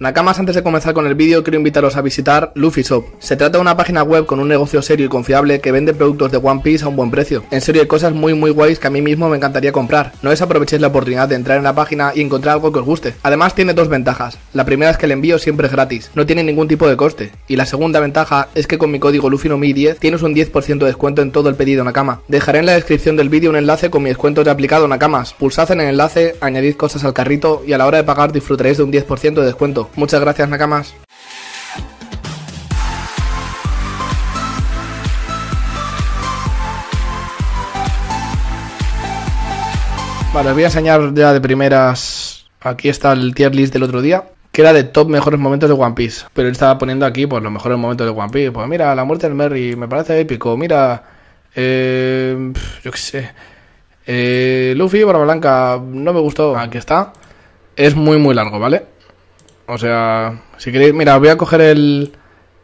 Nakamas, antes de comenzar con el vídeo, quiero invitaros a visitar Luffy Shop. Se trata de una página web con un negocio serio y confiable que vende productos de One Piece a un buen precio. En serio, hay cosas muy muy guays que a mí mismo me encantaría comprar. No desaprovechéis la oportunidad de entrar en la página y encontrar algo que os guste. Además, tiene dos ventajas. La primera es que el envío siempre es gratis, no tiene ningún tipo de coste. Y la segunda ventaja es que con mi código LuffyNomi10 tienes un 10% de descuento en todo el pedido Nakama. Dejaré en la descripción del vídeo un enlace con mi descuento ya aplicado Nakamas. Pulsad en el enlace, añadid cosas al carrito y a la hora de pagar disfrutaréis de un 10% de descuento. Muchas gracias, Nakamas. Vale, os voy a enseñar ya de primeras. Aquí está el tier list del otro día, que era de top mejores momentos de One Piece. Pero él estaba poniendo aquí pues, los mejores momentos de One Piece. Pues mira, la muerte del Merry, me parece épico. Mira, eh, yo qué sé. Eh, Luffy, Barba Blanca, no me gustó. Aquí está. Es muy, muy largo, ¿vale? O sea, si queréis, mira, voy a coger el,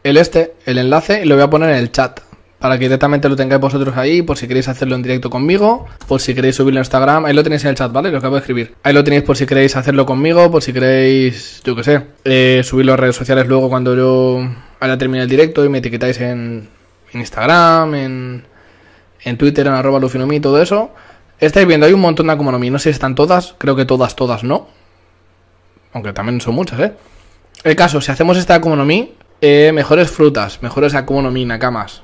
el este, el enlace, y lo voy a poner en el chat. Para que directamente lo tengáis vosotros ahí, por si queréis hacerlo en directo conmigo, por si queréis subirlo a Instagram, ahí lo tenéis en el chat, ¿vale? Lo acabo de escribir. Ahí lo tenéis por si queréis hacerlo conmigo, por si queréis, yo qué sé, eh, subirlo a redes sociales luego cuando yo haya terminado el directo y me etiquetáis en, en Instagram, en, Twitter, en arroba lufinomi, todo eso. Estáis viendo, hay un montón de Akuma no sé si están todas, creo que todas, todas no aunque también son muchas, ¿eh? El caso, si hacemos esta economía, eh, mejores frutas, mejores Mi Nakamas.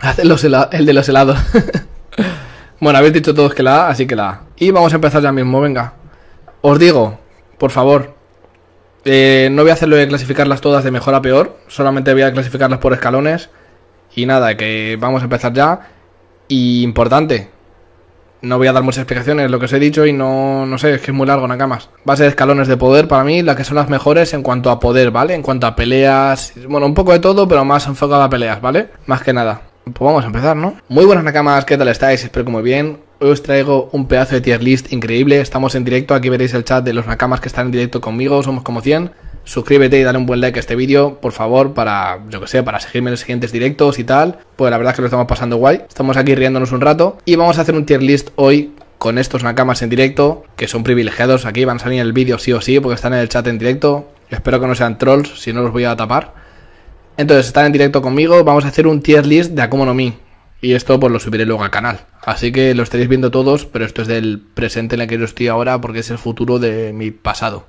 Hacen el de los helados. bueno, habéis dicho todos que la A, así que la A. Y vamos a empezar ya mismo, venga. Os digo, por favor, eh, no voy a hacerlo de clasificarlas todas de mejor a peor, solamente voy a clasificarlas por escalones. Y nada, que vamos a empezar ya. Y importante, no voy a dar muchas explicaciones, lo que os he dicho, y no, no sé, es que es muy largo Nakamas. Va a escalones de poder para mí, las que son las mejores en cuanto a poder, ¿vale? En cuanto a peleas, bueno, un poco de todo, pero más enfocado a peleas, ¿vale? Más que nada. Pues vamos a empezar, ¿no? Muy buenas Nakamas, ¿qué tal estáis? Espero que muy bien. Hoy os traigo un pedazo de tier list increíble. Estamos en directo, aquí veréis el chat de los Nakamas que están en directo conmigo, somos como 100 suscríbete y dale un buen like a este vídeo, por favor, para, yo que sé, para seguirme en los siguientes directos y tal. Pues la verdad es que lo estamos pasando guay. Estamos aquí riéndonos un rato y vamos a hacer un tier list hoy con estos nakamas en directo, que son privilegiados aquí, van a salir en el vídeo sí o sí, porque están en el chat en directo. Espero que no sean trolls, si no los voy a tapar. Entonces, están en directo conmigo, vamos a hacer un tier list de Akumonomi, Y esto pues lo subiré luego al canal. Así que lo estaréis viendo todos, pero esto es del presente en el que yo estoy ahora porque es el futuro de mi pasado.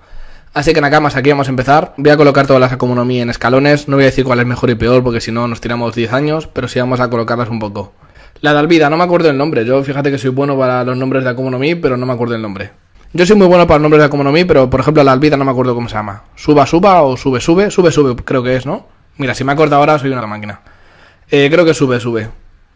Así que Nakamas, aquí vamos a empezar. Voy a colocar todas las Akumonomi en escalones. No voy a decir cuál es mejor y peor porque si no nos tiramos 10 años, pero sí vamos a colocarlas un poco. La de Alvida, no me acuerdo el nombre. Yo fíjate que soy bueno para los nombres de Akumonomi, pero no me acuerdo el nombre. Yo soy muy bueno para los nombres de Akumonomi, pero por ejemplo la Alvida no me acuerdo cómo se llama. Suba, suba o sube, sube, sube, sube, creo que es, ¿no? Mira, si me acuerdo ahora soy una máquina. Eh, creo que sube, sube.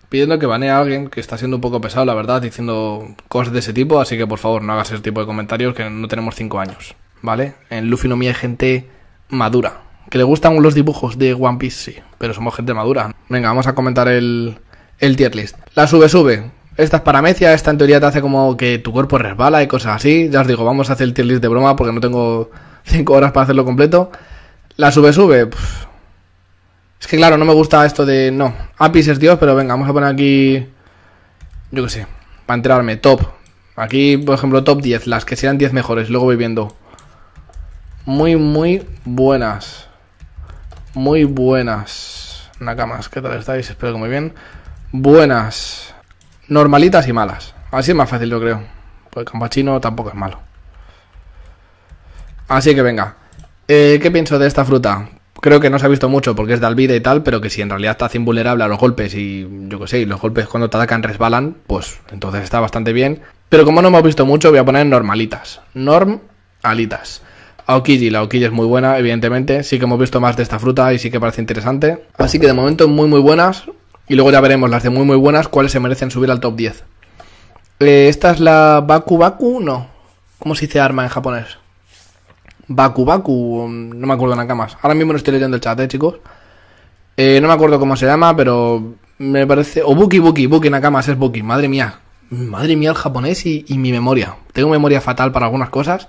Pidiendo que banee a alguien que está siendo un poco pesado, la verdad, diciendo cosas de ese tipo, así que por favor no hagas ese tipo de comentarios que no tenemos 5 años. ¿vale? En Luffy no mía hay gente madura. Que le gustan los dibujos de One Piece, sí, pero somos gente madura. Venga, vamos a comentar el, el tier list. La sube, sube. Esta es paramecia, esta en teoría te hace como que tu cuerpo resbala y cosas así. Ya os digo, vamos a hacer el tier list de broma porque no tengo 5 horas para hacerlo completo. La sube, sube. Es que claro, no me gusta esto de. No, Apis es Dios, pero venga, vamos a poner aquí. Yo qué sé, para enterarme, top. Aquí, por ejemplo, top 10, las que sean 10 mejores. Luego voy viendo muy, muy buenas. Muy buenas. Nakamas, ¿qué tal estáis? Espero que muy bien. Buenas. Normalitas y malas. Así es más fácil, yo creo. Porque campachino tampoco es malo. Así que venga. Eh, ¿Qué pienso de esta fruta? Creo que no se ha visto mucho porque es de albida y tal, pero que si en realidad estás invulnerable a los golpes y yo que sé, y los golpes cuando te atacan resbalan, pues entonces está bastante bien. Pero como no me ha visto mucho, voy a poner normalitas. Normalitas. Aokiji, la Aokiji es muy buena, evidentemente. Sí que hemos visto más de esta fruta y sí que parece interesante. Así que de momento muy muy buenas. Y luego ya veremos las de muy muy buenas, cuáles se merecen subir al top 10. Eh, esta es la Baku Baku, no. ¿Cómo se dice arma en japonés? Baku Baku, mm, no me acuerdo nada más. Ahora mismo no estoy leyendo el chat, eh, chicos. Eh, no me acuerdo cómo se llama, pero me parece. O Buki Buki, Buki Nakamas es Buki, madre mía. Madre mía el japonés y mi memoria. Tengo memoria fatal para algunas cosas.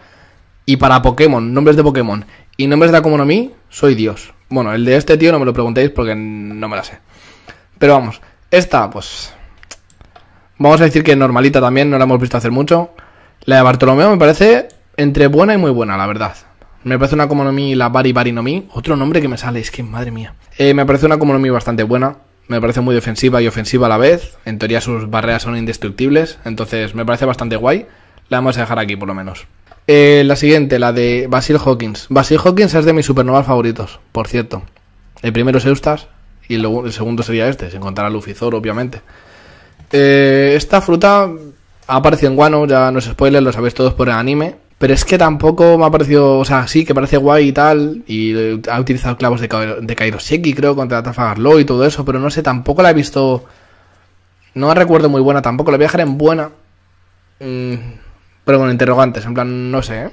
Y para Pokémon, nombres de Pokémon y nombres de la soy Dios. Bueno, el de este tío no me lo preguntéis porque no me la sé. Pero vamos, esta, pues. Vamos a decir que normalita también, no la hemos visto hacer mucho. La de Bartolomeo me parece entre buena y muy buena, la verdad. Me parece una Komonomi, la Bari Bari no Mi. Otro nombre que me sale, es que madre mía. Eh, me parece una Komonomi bastante buena. Me parece muy defensiva y ofensiva a la vez. En teoría sus barreras son indestructibles. Entonces me parece bastante guay. La vamos a dejar aquí por lo menos. Eh, la siguiente, la de Basil Hawkins. Basil Hawkins es de mis supernovas favoritos, por cierto. El primero es Eustas, y el segundo sería este, sin contar a Luffy obviamente. Eh, esta fruta ha aparecido en Guano, ya no es spoiler, lo sabéis todos por el anime. Pero es que tampoco me ha parecido, o sea, sí, que parece guay y tal, y ha utilizado clavos de, de Kairoseki, creo, contra Tafagarlo y todo eso, pero no sé, tampoco la he visto, no la recuerdo muy buena, tampoco la voy a dejar en buena. Mm, pero con interrogantes, en plan, no sé, ¿eh?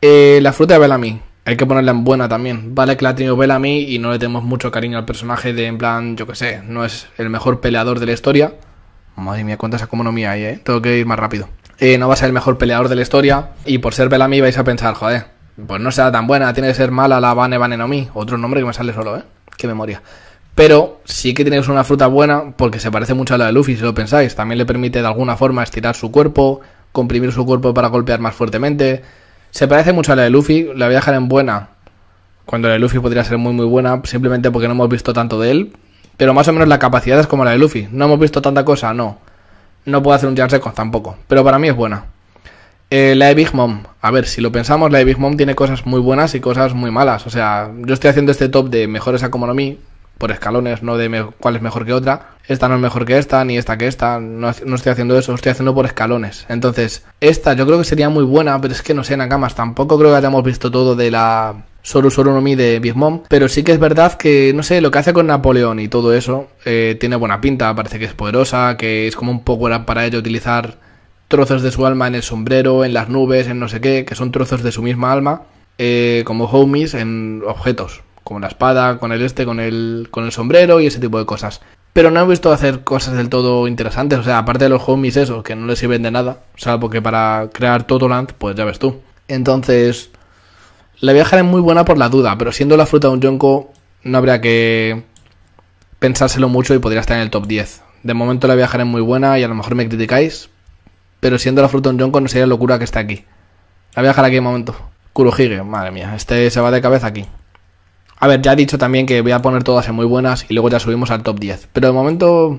eh la fruta de Bellamy. Hay que ponerla en buena también. Vale que la ha tenido Bellamy y no le tenemos mucho cariño al personaje de, en plan, yo qué sé, no es el mejor peleador de la historia. Madre mía, esa economía hay, ¿eh? Tengo que ir más rápido. Eh, no va a ser el mejor peleador de la historia y por ser Bellamy vais a pensar, joder, pues no será tan buena, tiene que ser mala la Bane Vanenomi. Otro nombre que me sale solo, ¿eh? Qué memoria. Pero sí que tiene una fruta buena porque se parece mucho a la de Luffy, si lo pensáis. También le permite de alguna forma estirar su cuerpo, comprimir su cuerpo para golpear más fuertemente. Se parece mucho a la de Luffy, la voy a dejar en buena, cuando la de Luffy podría ser muy muy buena, simplemente porque no hemos visto tanto de él. Pero más o menos la capacidad es como la de Luffy. No hemos visto tanta cosa, no. No puedo hacer un Jar tampoco, pero para mí es buena. Eh, la de Big Mom, a ver, si lo pensamos, la de Big Mom tiene cosas muy buenas y cosas muy malas. O sea, yo estoy haciendo este top de mejores a por escalones, no de cuál es mejor que otra. Esta no es mejor que esta, ni esta que esta. No, estoy haciendo eso, estoy haciendo por escalones. Entonces, esta yo creo que sería muy buena, pero es que no sé, Nakamas, tampoco creo que hayamos visto todo de la Soru Mi de Big Mom. Pero sí que es verdad que, no sé, lo que hace con Napoleón y todo eso eh, tiene buena pinta. Parece que es poderosa, que es como un poco para ello utilizar trozos de su alma en el sombrero, en las nubes, en no sé qué, que son trozos de su misma alma, eh, como homies en objetos como la espada, con el este, con el, con el sombrero y ese tipo de cosas. Pero no he visto hacer cosas del todo interesantes, o sea, aparte de los homies esos, que no le sirven de nada, salvo que para crear Totoland, pues ya ves tú. Entonces, la viajar es muy buena por la duda, pero siendo la fruta de un jonko no habría que pensárselo mucho y podría estar en el top 10. De momento la viajar es muy buena y a lo mejor me criticáis, pero siendo la fruta de un jonko no sería locura que esté aquí. La viajera aquí un momento. Kurohige, madre mía, este se va de cabeza aquí. A ver, ya he dicho también que voy a poner todas en muy buenas y luego ya subimos al top 10. Pero de momento,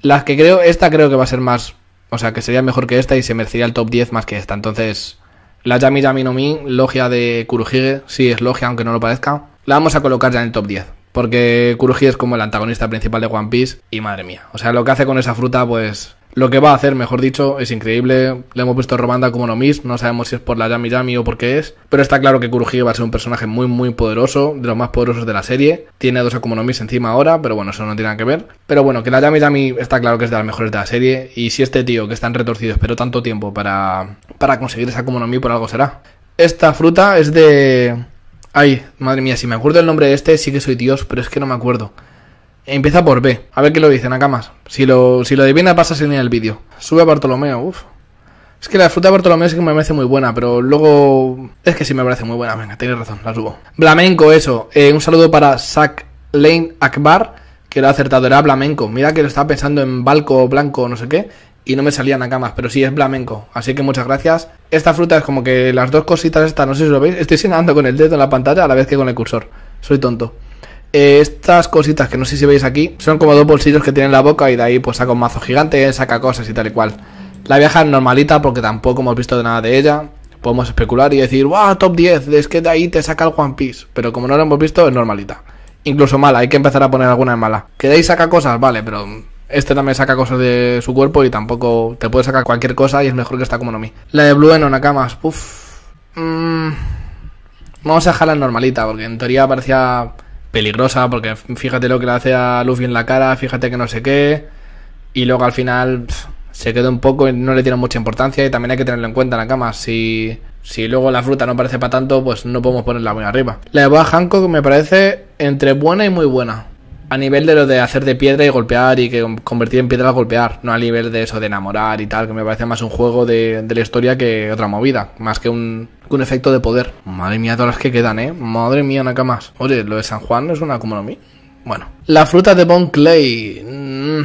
las que creo, esta creo que va a ser más. O sea, que sería mejor que esta y se merecería el top 10 más que esta. Entonces, la Yami Yami no Mi, logia de Kuruhige, sí es logia, aunque no lo parezca, la vamos a colocar ya en el top 10. Porque Kuruhige es como el antagonista principal de One Piece y madre mía. O sea, lo que hace con esa fruta, pues lo que va a hacer, mejor dicho, es increíble. Le hemos visto a Romanda como no sabemos si es por la Yami Yami o por qué es, pero está claro que Kurohige va a ser un personaje muy, muy poderoso, de los más poderosos de la serie. Tiene dos Akuma encima ahora, pero bueno, eso no tiene nada que ver. Pero bueno, que la Yami Yami está claro que es de las mejores de la serie, y si este tío que está en retorcido esperó tanto tiempo para, para conseguir esa Akuma no Mi, por algo será. Esta fruta es de... Ay, madre mía, si me acuerdo el nombre de este, sí que soy Dios, pero es que no me acuerdo. Empieza por B. A ver qué lo dicen, Nakamas. Si lo, si lo adivina, sin en el vídeo. Sube a Bartolomeo, uff. Es que la fruta de Bartolomeo sí que me parece muy buena, pero luego. Es que sí me parece muy buena, venga, tienes razón, la subo. Blamenco eso. Eh, un saludo para Zach Lane Akbar, que lo ha acertado, era blamenco Mira que lo estaba pensando en Balco Blanco no sé qué, y no me salían acá más pero sí es blamenco, Así que muchas gracias. Esta fruta es como que las dos cositas estas, no sé si lo veis, estoy señalando con el dedo en la pantalla a la vez que con el cursor. Soy tonto. Eh, estas cositas que no sé si veis aquí son como dos bolsillos que tiene en la boca y de ahí pues saca un mazo gigante, saca cosas y tal y cual. La vieja es normalita porque tampoco hemos visto nada de ella. Podemos especular y decir, wow, top 10, es que de ahí te saca el One Piece. Pero como no lo hemos visto, es normalita. Incluso mala, hay que empezar a poner alguna en mala. Que de ahí saca cosas, vale, pero este también saca cosas de su cuerpo y tampoco te puede sacar cualquier cosa y es mejor que está como no mi. La de Blue en cama uff. Mmm... Vamos a dejarla normalita porque en teoría parecía peligrosa, porque fíjate lo que le hace a Luffy en la cara, fíjate que no sé qué, y luego al final se queda un poco y no le tiene mucha importancia y también hay que tenerlo en cuenta en la cama, si, si luego la fruta no parece para tanto, pues no podemos ponerla muy arriba. La de Boa Hancock me parece entre buena y muy buena a nivel de lo de hacer de piedra y golpear y que convertir en piedra a golpear, no a nivel de eso de enamorar y tal, que me parece más un juego de, la historia que otra movida, más que un, efecto de poder. Madre mía, todas las que quedan, ¿eh? Madre mía, más Oye, lo de San Juan no es una como Bueno, la fruta de Bon Clay. Mm,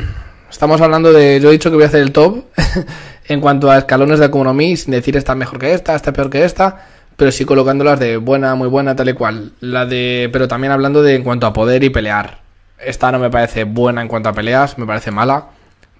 estamos hablando de. Yo he dicho que voy a hacer el top en cuanto a escalones de economía, sin decir esta mejor que esta, esta peor que esta pero sí colocándolas de buena, muy buena, tal y cual. La de, pero también hablando de en cuanto a poder y pelear esta no me parece buena en cuanto a peleas, me parece mala.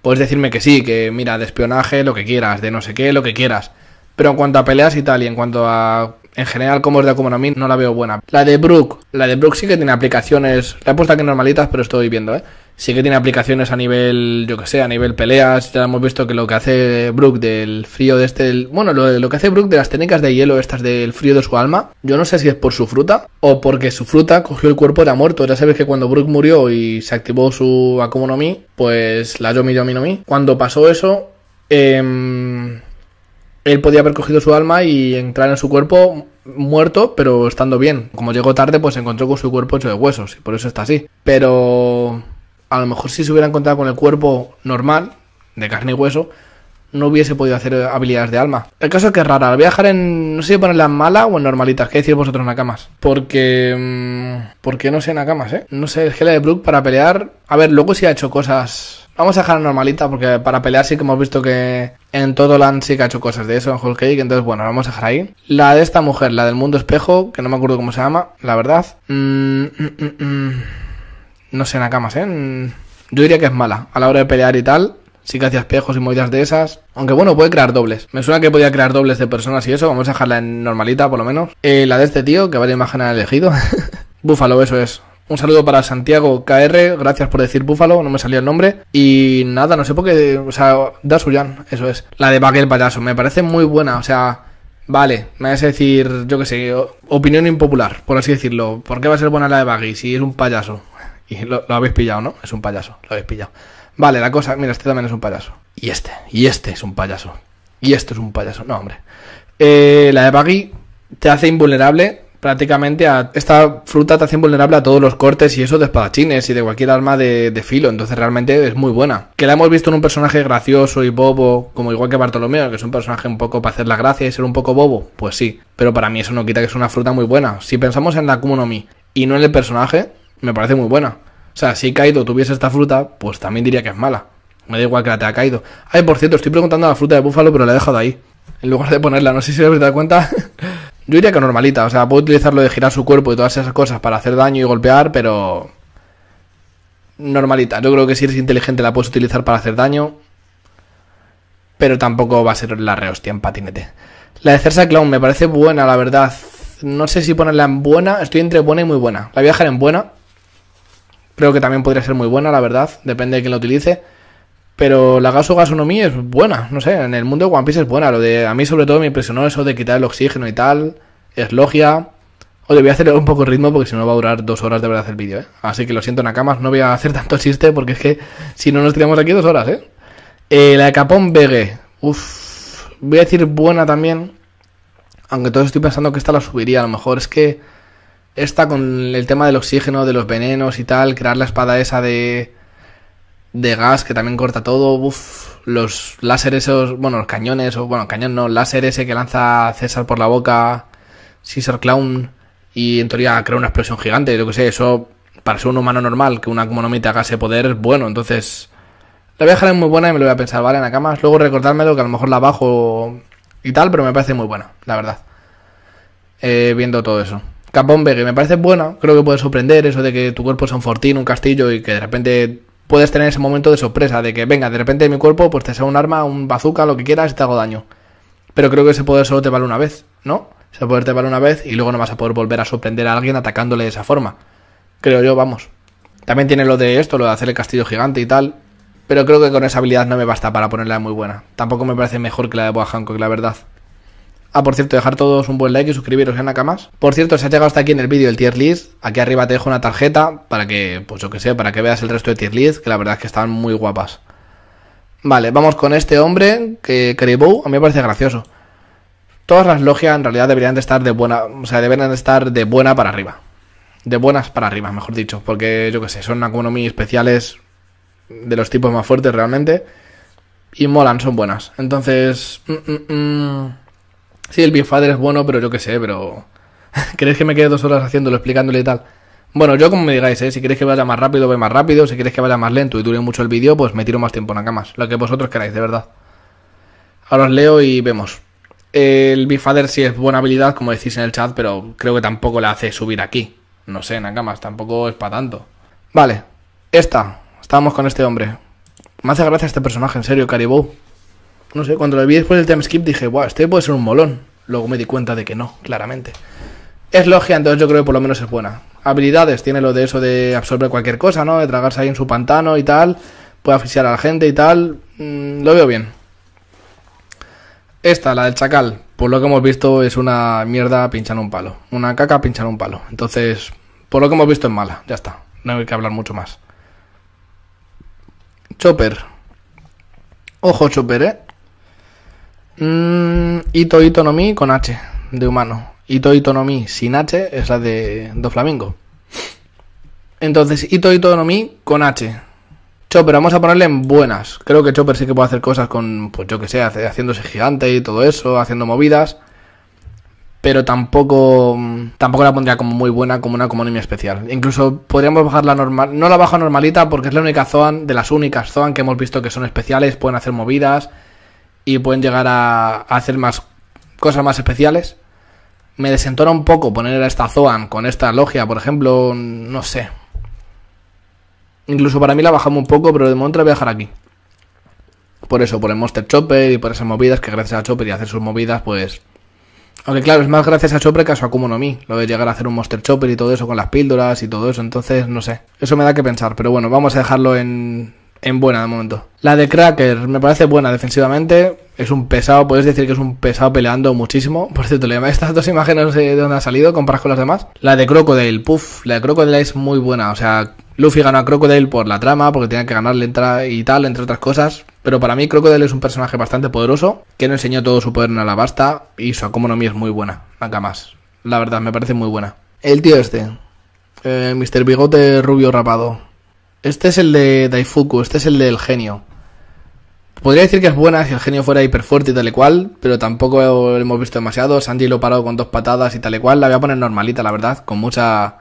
Puedes decirme que sí, que mira, de espionaje, lo que quieras, de no sé qué, lo que quieras. Pero en cuanto a peleas y tal, y en cuanto a en general, como es de Akuma no Mi, no la veo buena. La de Brook, la de Brook sí que tiene aplicaciones. La he puesto aquí normalitas, pero estoy viendo, ¿eh? Sí que tiene aplicaciones a nivel, yo que sé, a nivel peleas. Ya hemos visto que lo que hace Brook del frío de este. bueno, lo, que hace Brook de las técnicas de hielo, estas del frío de su alma. Yo no sé si es por su fruta o porque su fruta cogió el cuerpo, era muerto. Ya sabes que cuando Brook murió y se activó su Akuma no Mi, pues la Yomi Yomi no Mi. Cuando pasó eso, eh él podía haber cogido su alma y entrar en su cuerpo muerto, pero estando bien. Como llegó tarde, pues se encontró con su cuerpo hecho de huesos, y por eso está así. Pero a lo mejor si se hubiera encontrado con el cuerpo normal, de carne y hueso, no hubiese podido hacer habilidades de alma. El caso es que es rara. a dejar en. No sé si ponerla en mala o en normalitas. ¿Qué decís vosotros, Nakamas? Porque. Mm, Porque no sé Nakamas, ¿eh? No sé, es que la de Brook para pelear. A ver, luego si ha hecho cosas Vamos a dejarla normalita porque para pelear sí que hemos visto que en todo Land sí que ha hecho cosas de eso en Whole Cake, entonces bueno, la vamos a dejar ahí. La de esta mujer, la del mundo espejo, que no me acuerdo cómo se llama, la verdad. Mm, mm, mm, no sé, Nakamas, ¿eh? Yo diría que es mala a la hora de pelear y tal. Sí que hacía espejos y movidas de esas. Aunque bueno, puede crear dobles. Me suena que podía crear dobles de personas y eso. Vamos a dejarla en normalita, por lo menos. Eh, la de este tío, que vale imagen ha elegido. Búfalo, eso es. Un saludo para Santiago KR, gracias por decir Búfalo, no me salía el nombre. Y nada, no sé por qué, o sea, Dasuyan, eso es. La de el Payaso, me parece muy buena, o sea, Vale, me vas a decir, yo qué sé, opinión impopular, por así decirlo. ¿Por qué va a ser buena la de Baggy si es un payaso? Y lo, habéis pillado, ¿no? Es un payaso, lo habéis pillado. Vale, la cosa, mira, este también es un payaso. Y este, y este es un payaso. Y este es un payaso. No, hombre. Eh, la de Baggy te hace invulnerable prácticamente a esta fruta te hace vulnerable a todos los cortes y eso de espadachines y de cualquier arma de, filo, entonces realmente es muy buena. Que la hemos visto en un personaje gracioso y bobo, como igual que Bartolomeo, que es un personaje un poco para hacer la gracia y ser un poco bobo, pues sí, pero para mí eso no quita que es una fruta muy buena. Si pensamos en la Kumonomi y no en el personaje, me parece muy buena. O sea, si Kaido tuviese esta fruta, pues también diría que es mala. Me da igual que la te ha caído. Ay, por cierto, estoy preguntando la fruta de búfalo, pero la he dejado ahí. En lugar de ponerla, no sé si os habéis dado cuenta. Yo diría que normalita, o sea, puede utilizarlo de girar su cuerpo y todas esas cosas para hacer daño y golpear, pero. Normalita. Yo creo que si eres inteligente la puedes utilizar para hacer daño. Pero tampoco va a ser la rehostia en patinete. La de Cersa Clown me parece buena, la verdad. No sé si ponerla en buena. Estoy entre buena y muy buena. La voy a dejar en buena. Creo que también podría ser muy buena, la verdad. Depende de quién la utilice. Pero la gaso gasonomía es buena, no sé, en el mundo de One Piece es buena. Lo de, a mí sobre todo me impresionó eso de quitar el oxígeno y tal. Es logia. le voy a hacer un poco el ritmo porque si no va a durar dos horas de verdad el vídeo, ¿eh? Así que lo siento, Nakamas, no voy a hacer tanto chiste porque es que si no nos tiramos aquí dos horas, ¿eh? eh la de Capón Vegue. Uff, voy a decir buena también. Aunque todos estoy pensando que esta la subiría, a lo mejor es que esta con el tema del oxígeno, de los venenos y tal, crear la espada esa de de gas que también corta todo. uff... los láseres esos, bueno, los cañones, o bueno, cañón no, láser ese que lanza César por la boca, Caesar Clown, y en teoría crea una explosión gigante. Yo que sé, eso para ser un humano normal, que una monomita haga ese poder es bueno. Entonces, la voy a dejar muy buena y me lo voy a pensar, ¿vale? Nakamas, luego recordármelo que a lo mejor la bajo y tal, pero me parece muy buena, la verdad. Eh, viendo todo eso. Capón que me parece buena, creo que puede sorprender eso de que tu cuerpo es un fortín, un castillo y que de repente puedes tener ese momento de sorpresa, de que venga, de repente mi cuerpo, pues te sea un arma, un bazooka, lo que quieras y te hago daño. Pero creo que ese poder solo te vale una vez, ¿no? Ese poder te vale una vez y luego no vas a poder volver a sorprender a alguien atacándole de esa forma. Creo yo, vamos. También tiene lo de esto, lo de hacer el castillo gigante y tal. Pero creo que con esa habilidad no me basta para ponerla muy buena. Tampoco me parece mejor que la de Boa Hancock, la verdad. Ah, por cierto, dejar todos un buen like y suscribiros en ¿eh, Nakamas. Por cierto, si ha llegado hasta aquí en el vídeo el tier list, aquí arriba te dejo una tarjeta para que, pues yo que sé, para que veas el resto de tier list, que la verdad es que están muy guapas. Vale, vamos con este hombre, que creó a mí me parece gracioso. Todas las logias en realidad deberían de estar de buena, o sea, deberían de estar de buena para arriba. De buenas para arriba, mejor dicho, porque yo que sé, son muy especiales de los tipos más fuertes realmente. Y molan, son buenas. Entonces... Mm, mm, mm. Sí, el Big es bueno, pero yo qué sé, pero. ¿Queréis que me quede dos horas haciéndolo, explicándole y tal? Bueno, yo como me digáis, ¿eh? si queréis que vaya más rápido, ve más rápido. Si queréis que vaya más lento y dure mucho el vídeo, pues me tiro más tiempo en la Lo que vosotros queráis, de verdad. Ahora os leo y vemos. El Bifader sí es buena habilidad, como decís en el chat, pero creo que tampoco la hace subir aquí. No sé, Nakamas, tampoco es para tanto. Vale, esta. Estábamos con este hombre. Me hace gracia este personaje, en serio, Caribou no sé, cuando lo vi después del time skip dije, wow, este puede ser un molón. Luego me di cuenta de que no, claramente. Es logia, entonces yo creo que por lo menos es buena. Habilidades, tiene lo de eso de absorber cualquier cosa, ¿no? De tragarse ahí en su pantano y tal. Puede asfixiar a la gente y tal. Mm, lo veo bien. Esta, la del chacal, por lo que hemos visto es una mierda pinchando un palo. Una caca pinchando un palo. Entonces, por lo que hemos visto es mala, ya está. No hay que hablar mucho más. Chopper. Ojo, Chopper, ¿eh? Mm, Ito Ito no Mi con H, de humano. Ito no Mi sin H es la de Do Flamingo. Entonces, Ito Ito no Mi con H. Chopper, vamos a ponerle en buenas. Creo que Chopper sí que puede hacer cosas con, pues yo que sé, haciéndose gigante y todo eso, haciendo movidas. Pero tampoco, mm, tampoco la pondría como muy buena, como una comunidad especial. Incluso podríamos bajar la normal. No la bajo normalita porque es la única Zoan, de las únicas Zoan que hemos visto que son especiales, pueden hacer movidas y pueden llegar a, hacer más cosas más especiales. Me desentona un poco poner a esta Zoan con esta logia, por ejemplo, no sé. Incluso para mí la bajamos un poco, pero de momento la voy a dejar aquí. Por eso, por el Monster Chopper y por esas movidas, que gracias a Chopper y hacer sus movidas, pues... Aunque claro, es más gracias a Chopper que a su acúmulo no Mi, lo de llegar a hacer un Monster Chopper y todo eso con las píldoras y todo eso, entonces no sé. Eso me da que pensar, pero bueno, vamos a dejarlo en en buena de momento. La de Cracker me parece buena defensivamente. Es un pesado, puedes decir que es un pesado peleando muchísimo. Por cierto, le estas dos imágenes no sé de dónde ha salido, comparas con las demás. La de Crocodile, puff, la de Crocodile es muy buena. O sea, Luffy ganó a Crocodile por la trama, porque tenía que ganarle y tal, entre otras cosas. Pero para mí Crocodile es un personaje bastante poderoso, que no enseñó todo su poder en Alabasta y su Akomonomi es muy buena, nada más. La verdad, me parece muy buena. El tío este, eh, Mr. Bigote Rubio Rapado este es el de Daifuku, este es el del genio. Podría decir que es buena si el genio fuera hiperfuerte y tal y cual, pero tampoco lo hemos visto demasiado. Sanji lo paró con dos patadas y tal y cual. La voy a poner normalita, la verdad, con mucha...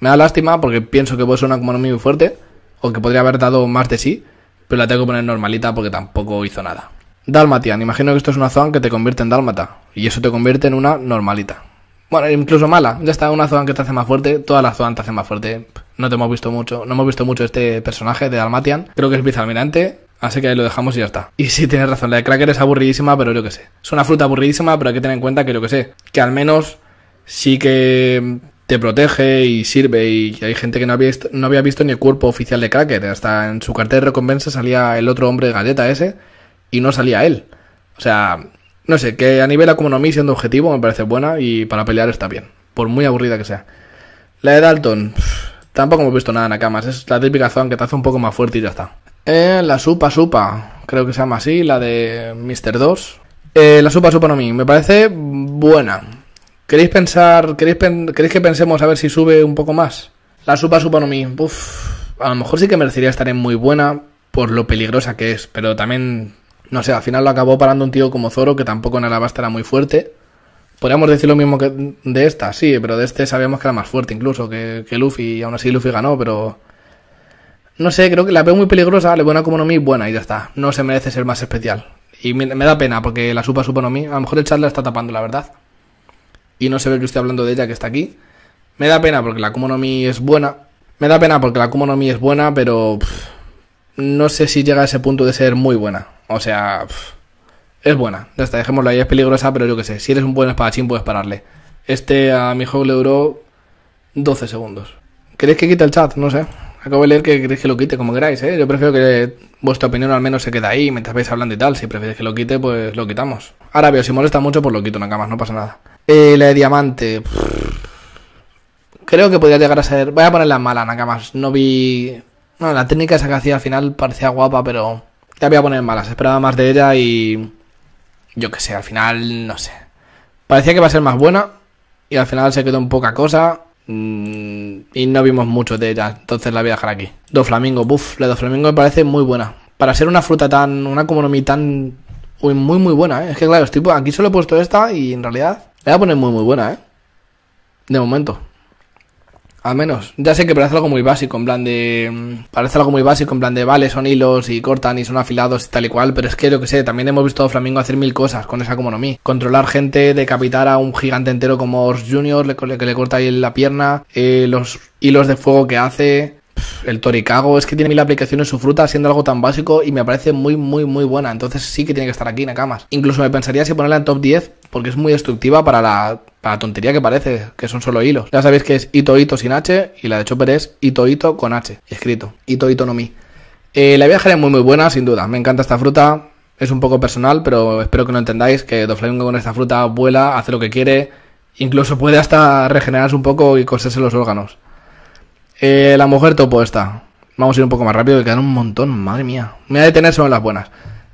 Me da lástima porque pienso que puede una como no muy fuerte, o que podría haber dado más de sí, pero la tengo que poner normalita porque tampoco hizo nada. Dalmatian, imagino que esto es una zona que te convierte en dálmata, y eso te convierte en una normalita. Bueno, incluso mala, ya está, una zona que te hace más fuerte, toda la zonas te hace más fuerte no te hemos visto mucho, no hemos visto mucho este personaje de Dalmatian. Creo que es vicealmirante, Así que ahí lo dejamos y ya está. Y sí, tienes razón, la de cracker es aburridísima, pero yo que sé. Es una fruta aburridísima, pero hay que tener en cuenta que yo que sé. Que al menos sí que te protege y sirve. Y hay gente que no había, visto, no había visto ni el cuerpo oficial de cracker. Hasta en su cartel de recompensa salía el otro hombre de galleta ese y no salía él. O sea, no sé, que a nivel economía siendo objetivo me parece buena y para pelear está bien. Por muy aburrida que sea. La de Dalton. Tampoco hemos visto nada en Nakamas. Es la típica zona que te hace un poco más fuerte y ya está. Eh, la Supa Supa, creo que se llama así, la de Mr. 2. Eh, la Supa Supa no me parece buena. ¿Queréis pensar, queréis, que pensemos a ver si sube un poco más? La Supa Supa no me, a lo mejor sí que merecería estar en muy buena por lo peligrosa que es, pero también, no sé, al final lo acabó parando un tío como Zoro que tampoco en Alabasta era muy fuerte. Podríamos decir lo mismo que de esta, sí, pero de este sabíamos que era más fuerte incluso que, Luffy, y aún así Luffy ganó, pero... No sé, creo que la veo muy peligrosa, le veo una Mi, buena y ya está. No se merece ser más especial. Y me, da pena, porque la Supa Supa Mi, a lo mejor el chat la está tapando, la verdad. Y no se ve que estoy hablando de ella, que está aquí. Me da pena porque la no mi es buena. Me da pena porque la mi es buena, pero... no sé si llega a ese punto de ser muy buena. O sea es buena. Ya está, dejémosla ahí, es peligrosa, pero yo que sé, si eres un buen espadachín puedes pararle. Este a mi juego le duró 12 segundos. ¿Queréis que quite el chat? No sé. Acabo de leer que queréis que lo quite, como queráis, ¿eh? Yo prefiero que vuestra opinión al menos se quede ahí mientras vais hablando y tal. Si prefieres que lo quite, pues lo quitamos. Ahora veo, si molesta mucho, pues lo quito, nada más, no pasa nada. Eh, la de diamante. Creo que podría llegar a ser. Voy a ponerla mala, nada más. No vi. No, la técnica esa que hacía al final parecía guapa, pero. Ya voy a poner malas. Esperaba más de ella y yo que sé, al final, no sé. Parecía que va a ser más buena y al final se quedó en poca cosa mm, y no vimos mucho de ella, entonces la voy a dejar aquí. Do Flamingo, buf, la Do Flamingo me parece muy buena. Para ser una fruta tan, una como mi tan, muy muy buena, ¿eh? Es que claro, estoy, aquí solo he puesto esta y en realidad la voy a poner muy muy buena, ¿eh? De momento. Al menos. Ya sé que parece algo muy básico, en plan de. Mm, parece algo muy básico, en plan de vale, son hilos y cortan y son afilados y tal y cual, pero es que lo que sé, también hemos visto a Flamingo hacer mil cosas con esa como economía. Controlar gente, decapitar a un gigante entero como Ors Junior, le, que le corta ahí la pierna, eh, los hilos de fuego que hace el Toricago es que tiene mil aplicaciones su fruta, siendo algo tan básico y me parece muy, muy, muy buena. Entonces sí que tiene que estar aquí, en Nakamas. Incluso me pensaría si ponerla en top 10 porque es muy destructiva para la, tontería que parece, que son solo hilos. Ya sabéis que es Ito Ito sin H y la de Chopper es Ito con H, escrito. Ito no mi. Eh, la viaje es muy, muy buena, sin duda. Me encanta esta fruta. Es un poco personal, pero espero que no entendáis que Doflamingo con esta fruta vuela, hace lo que quiere, incluso puede hasta regenerarse un poco y coserse los órganos. Eh, la mujer topo está Vamos a ir un poco más rápido que quedan un montón, madre mía. Me voy a detener solo en las buenas.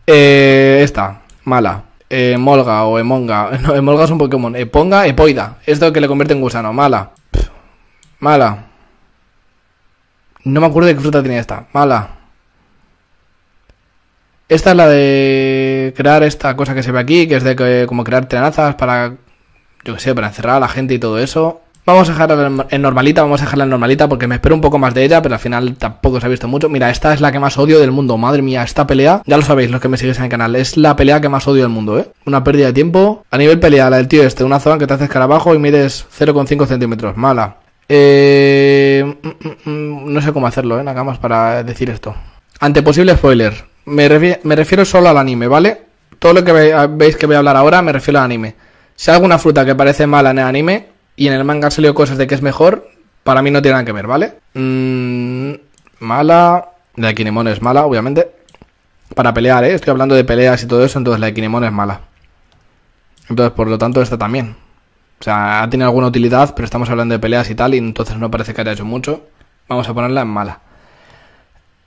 Eh, esta, mala. Eh, Molga o Emonga. No, Emolga es un Pokémon. Eponga, Epoida. Esto que le convierte en gusano. Mala. mala. No me acuerdo de qué fruta tenía esta. Mala. Esta es la de crear esta cosa que se ve aquí, que es de que, como crear tenazas para, yo que sé, para encerrar a la gente y todo eso. Vamos a dejarla en normalita, vamos a dejarla en normalita porque me espero un poco más de ella, pero al final tampoco se ha visto mucho. Mira, esta es la que más odio del mundo, madre mía, esta pelea, ya lo sabéis los que me seguís en el canal, es la pelea que más odio del mundo, ¿eh? Una pérdida de tiempo. A nivel pelea, la del tío este, una zona que te haces carabajo y mides 0,5 centímetros, mala. Eh... Mm, mm, mm, no sé cómo hacerlo, ¿eh? más para decir esto. Ante posible spoiler, me, refiero solo al anime, ¿vale? Todo lo que veis que voy a hablar ahora me refiero al anime. Si hay alguna fruta que parece mala en el anime, y en el manga han salido cosas de que es mejor, para mí no tiene nada que ver, ¿vale? Mm, mala. La de Kinemon es mala, obviamente. Para pelear, ¿eh? Estoy hablando de peleas y todo eso, entonces la de Kinemon es mala. Entonces, por lo tanto, esta también. O sea, ha tenido alguna utilidad, pero estamos hablando de peleas y tal, y entonces no parece que haya hecho mucho. Vamos a ponerla en mala.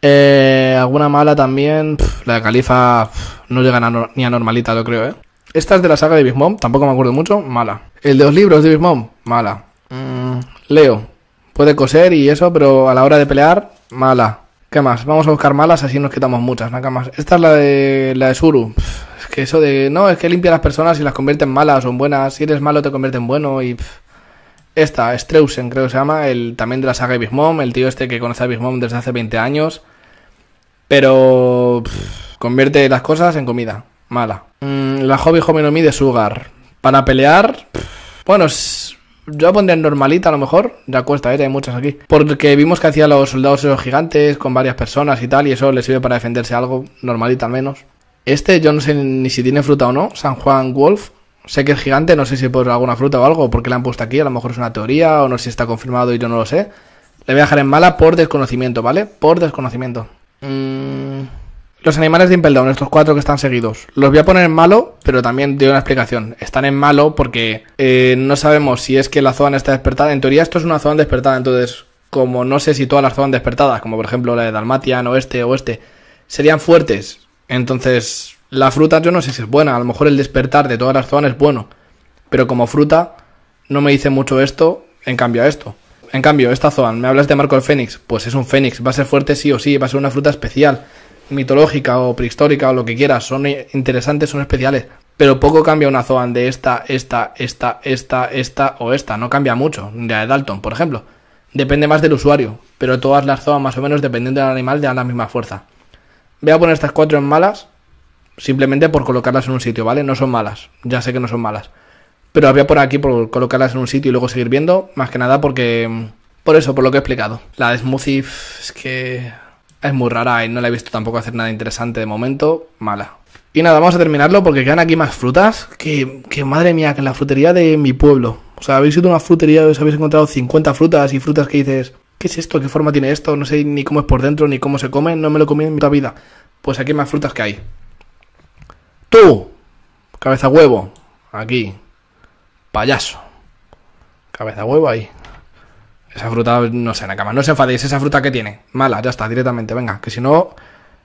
Eh, alguna mala también. la de Califa no llega ni a normalita, lo creo, ¿eh? Esta es de la saga de Big tampoco me acuerdo mucho, mala. El de los libros de Big Mom, mala. Mm. Leo, puede coser y eso, pero a la hora de pelear, mala. ¿Qué más? Vamos a buscar malas, así nos quitamos muchas, nada más. Esta es la de, la de Suru. Es que eso de, no, es que limpia a las personas y las convierte en malas o en buenas. Si eres malo te convierte en bueno y... Esta, Streusen creo que se llama, el, también de la saga de Big el tío este que conoce a Big Mom desde hace 20 años. Pero... convierte las cosas en comida. Mala. Mm, la hobby Me de Sugar. Para pelear. bueno, yo pondría en normalita a lo mejor. Ya cuesta, ver, ¿eh? hay muchas aquí. Porque vimos que hacía los soldados esos gigantes con varias personas y tal. Y eso le sirve para defenderse algo. Normalita al menos. Este, yo no sé ni si tiene fruta o no. San Juan Wolf. Sé que es gigante, no sé si por alguna fruta o algo, porque la han puesto aquí, a lo mejor es una teoría, o no sé si está confirmado y yo no lo sé. Le voy a dejar en mala por desconocimiento, ¿vale? Por desconocimiento. Mmm... Los animales de Impeldown, estos cuatro que están seguidos, los voy a poner en malo, pero también doy una explicación. Están en malo porque eh, no sabemos si es que la zona está despertada. En teoría, esto es una zona despertada, entonces, como no sé si todas las zonas despertadas, como por ejemplo la de Dalmatia, o este, serían fuertes. Entonces, la fruta yo no sé si es buena. A lo mejor el despertar de todas las zonas es bueno. Pero como fruta, no me dice mucho esto, en cambio a esto. En cambio, esta zona, me hablas de Marco el Fénix, pues es un Fénix, va a ser fuerte sí o sí, va a ser una fruta especial mitológica o prehistórica o lo que quieras, son interesantes, son especiales. Pero poco cambia una Zoan de esta, esta, esta, esta, esta o esta. No cambia mucho. La de Dalton, por ejemplo. Depende más del usuario, pero todas las Zoan más o menos dependiendo del animal dan la misma fuerza. Voy a poner estas cuatro en malas, simplemente por colocarlas en un sitio, ¿vale? No son malas, ya sé que no son malas. Pero las voy a poner aquí por colocarlas en un sitio y luego seguir viendo, más que nada porque... Mm, por eso, por lo que he explicado. La de Smoothie es que es muy rara y no la he visto tampoco hacer nada interesante de momento. Mala. Y nada, vamos a terminarlo porque quedan aquí más frutas. Que, madre mía, que en la frutería de mi pueblo. O sea, habéis ido a una frutería y os habéis encontrado 50 frutas y frutas que dices, ¿qué es esto? ¿Qué forma tiene esto? No sé ni cómo es por dentro, ni cómo se come, no me lo comí en mi vida. Pues aquí hay más frutas que hay. Tú, cabeza huevo, aquí, payaso. Cabeza huevo ahí. Esa fruta, no sé, Nakama, no os enfadéis, esa fruta que tiene. Mala, ya está, directamente, venga. Que si no,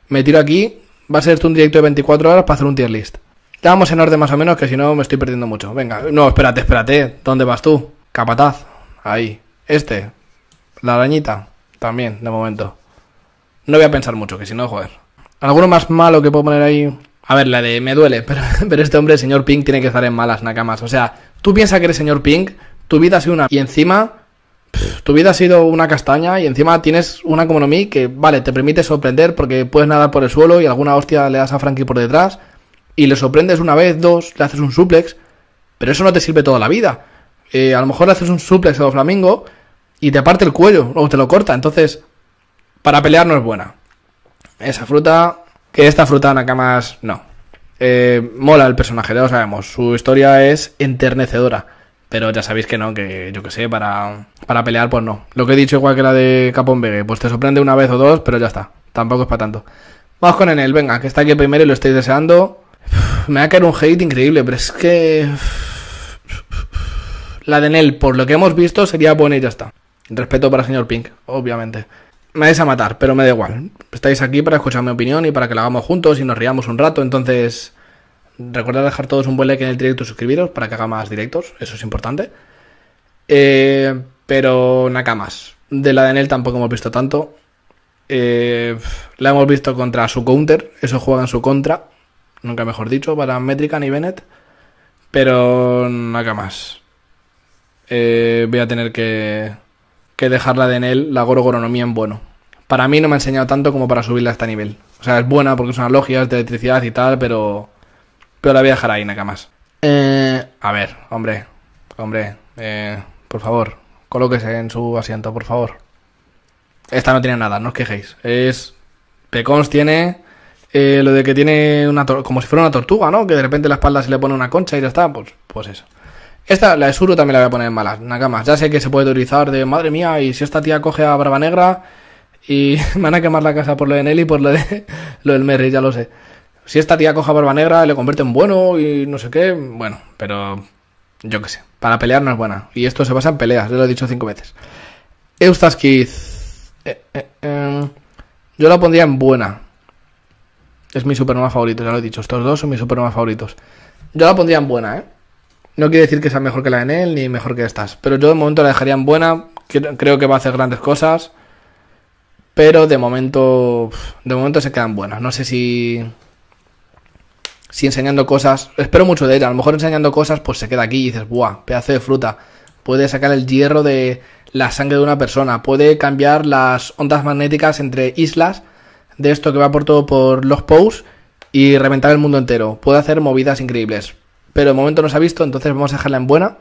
me tiro aquí, va a ser un directo de 24 horas para hacer un tier list. Ya vamos en orden más o menos, que si no me estoy perdiendo mucho. Venga, no, espérate, espérate. ¿Dónde vas tú? Capataz. Ahí. Este. La arañita. También, de momento. No voy a pensar mucho, que si no, joder. ¿Alguno más malo que puedo poner ahí? A ver, la de me duele, pero, este hombre, el señor Pink, tiene que estar en malas nakamas. O sea, tú piensas que eres señor Pink, tu vida es una... Y encima tu vida ha sido una castaña y encima tienes una como no mi que, vale, te permite sorprender porque puedes nadar por el suelo y alguna hostia le das a Frankie por detrás y le sorprendes una vez, dos, le haces un suplex, pero eso no te sirve toda la vida. Eh, a lo mejor le haces un suplex a Flamingo y te parte el cuello o te lo corta, entonces para pelear no es buena. Esa fruta, que esta fruta Nakamas no. Eh, mola el personaje, ya lo sabemos, su historia es enternecedora. Pero ya sabéis que no, que yo que sé, para, para pelear, pues no. Lo que he dicho igual que la de Capón Vegue, pues te sorprende una vez o dos, pero ya está. Tampoco es para tanto. Vamos con Enel, venga, que está aquí primero y lo estáis deseando. Me va a caer un hate increíble, pero es que. La de Enel, por lo que hemos visto, sería buena y ya está. Respeto para el señor Pink, obviamente. Me vais a matar, pero me da igual. Estáis aquí para escuchar mi opinión y para que la hagamos juntos y nos riamos un rato, entonces. Recordad dejar todos un buen like en el directo y suscribiros para que haga más directos, eso es importante. Eh, pero más de la de tampoco hemos visto tanto. Eh, la hemos visto contra su counter, eso juega en su contra, nunca mejor dicho, para Métrica ni Bennett. Pero Nakamas. Eh, voy a tener que, que la de Nel, la gorogoronomía en bueno. Para mí no me ha enseñado tanto como para subirla a este nivel. O sea, es buena porque son analogías de electricidad y tal, pero pero la voy a dejar ahí, Nakamas. Eh, a ver, hombre, hombre, eh, por favor, colóquese en su asiento, por favor. Esta no tiene nada, no os quejéis. Es. Pecons tiene. Eh, lo de que tiene una. como si fuera una tortuga, ¿no? Que de repente la espalda se le pone una concha y ya está. Pues, pues eso. Esta, la de Suro también la voy a poner en malas, Nakamas. Ya sé que se puede teorizar de madre mía, y si esta tía coge a Brava Negra y me van a quemar la casa por lo de Nelly, por lo de lo del Merry, ya lo sé. Si esta tía coja barba negra, le convierte en bueno y no sé qué. Bueno, pero yo qué sé. Para pelear no es buena. Y esto se basa en peleas, ya lo he dicho cinco veces. Eustaskiz. Eh, eh, em, yo la pondría en buena. Es mi supernova favorito, ya lo he dicho. Estos dos son mis supernova favoritos. Yo la pondría en buena, ¿eh? No quiere decir que sea mejor que la de él ni mejor que estas. Pero yo de momento la dejaría en buena. Creo que va a hacer grandes cosas. Pero de momento. De momento se quedan buenas. No sé si si enseñando cosas, espero mucho de ella, a lo mejor enseñando cosas pues se queda aquí y dices, buah, pedazo de fruta, puede sacar el hierro de la sangre de una persona, puede cambiar las ondas magnéticas entre islas de esto que va por todo por los posts y reventar el mundo entero, puede hacer movidas increíbles, pero de momento no se ha visto, entonces vamos a dejarla en buena.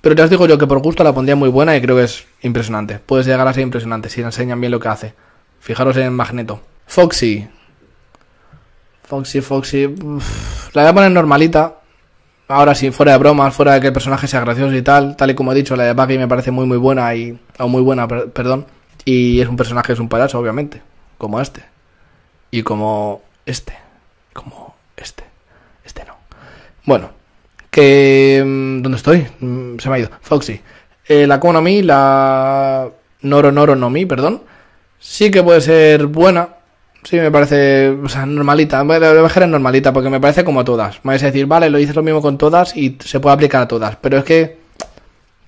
Pero ya os digo yo que por gusto la pondría muy buena y creo que es impresionante. Puedes llegar a ser impresionante si enseñan bien lo que hace. Fijaros en Magneto. Foxy, Foxy, Foxy. la voy a poner normalita. Ahora sí, fuera de bromas, fuera de que el personaje sea gracioso y tal. Tal y como he dicho, la de Buggy me parece muy, muy buena y. O muy buena, perdón. Y es un personaje, es un payaso, obviamente. Como este. Y como este. Como este. Este no. Bueno. Que. Mm, ¿Dónde estoy? Mm, se me ha ido. Foxy. Eh, la Konomi, la. Noro Noro no perdón. Sí que puede ser buena Sí, me parece o sea, normalita. La dejar es normalita porque me parece como todas. Me vais a decir, vale, lo dices lo mismo con todas y se puede aplicar a todas. Pero es que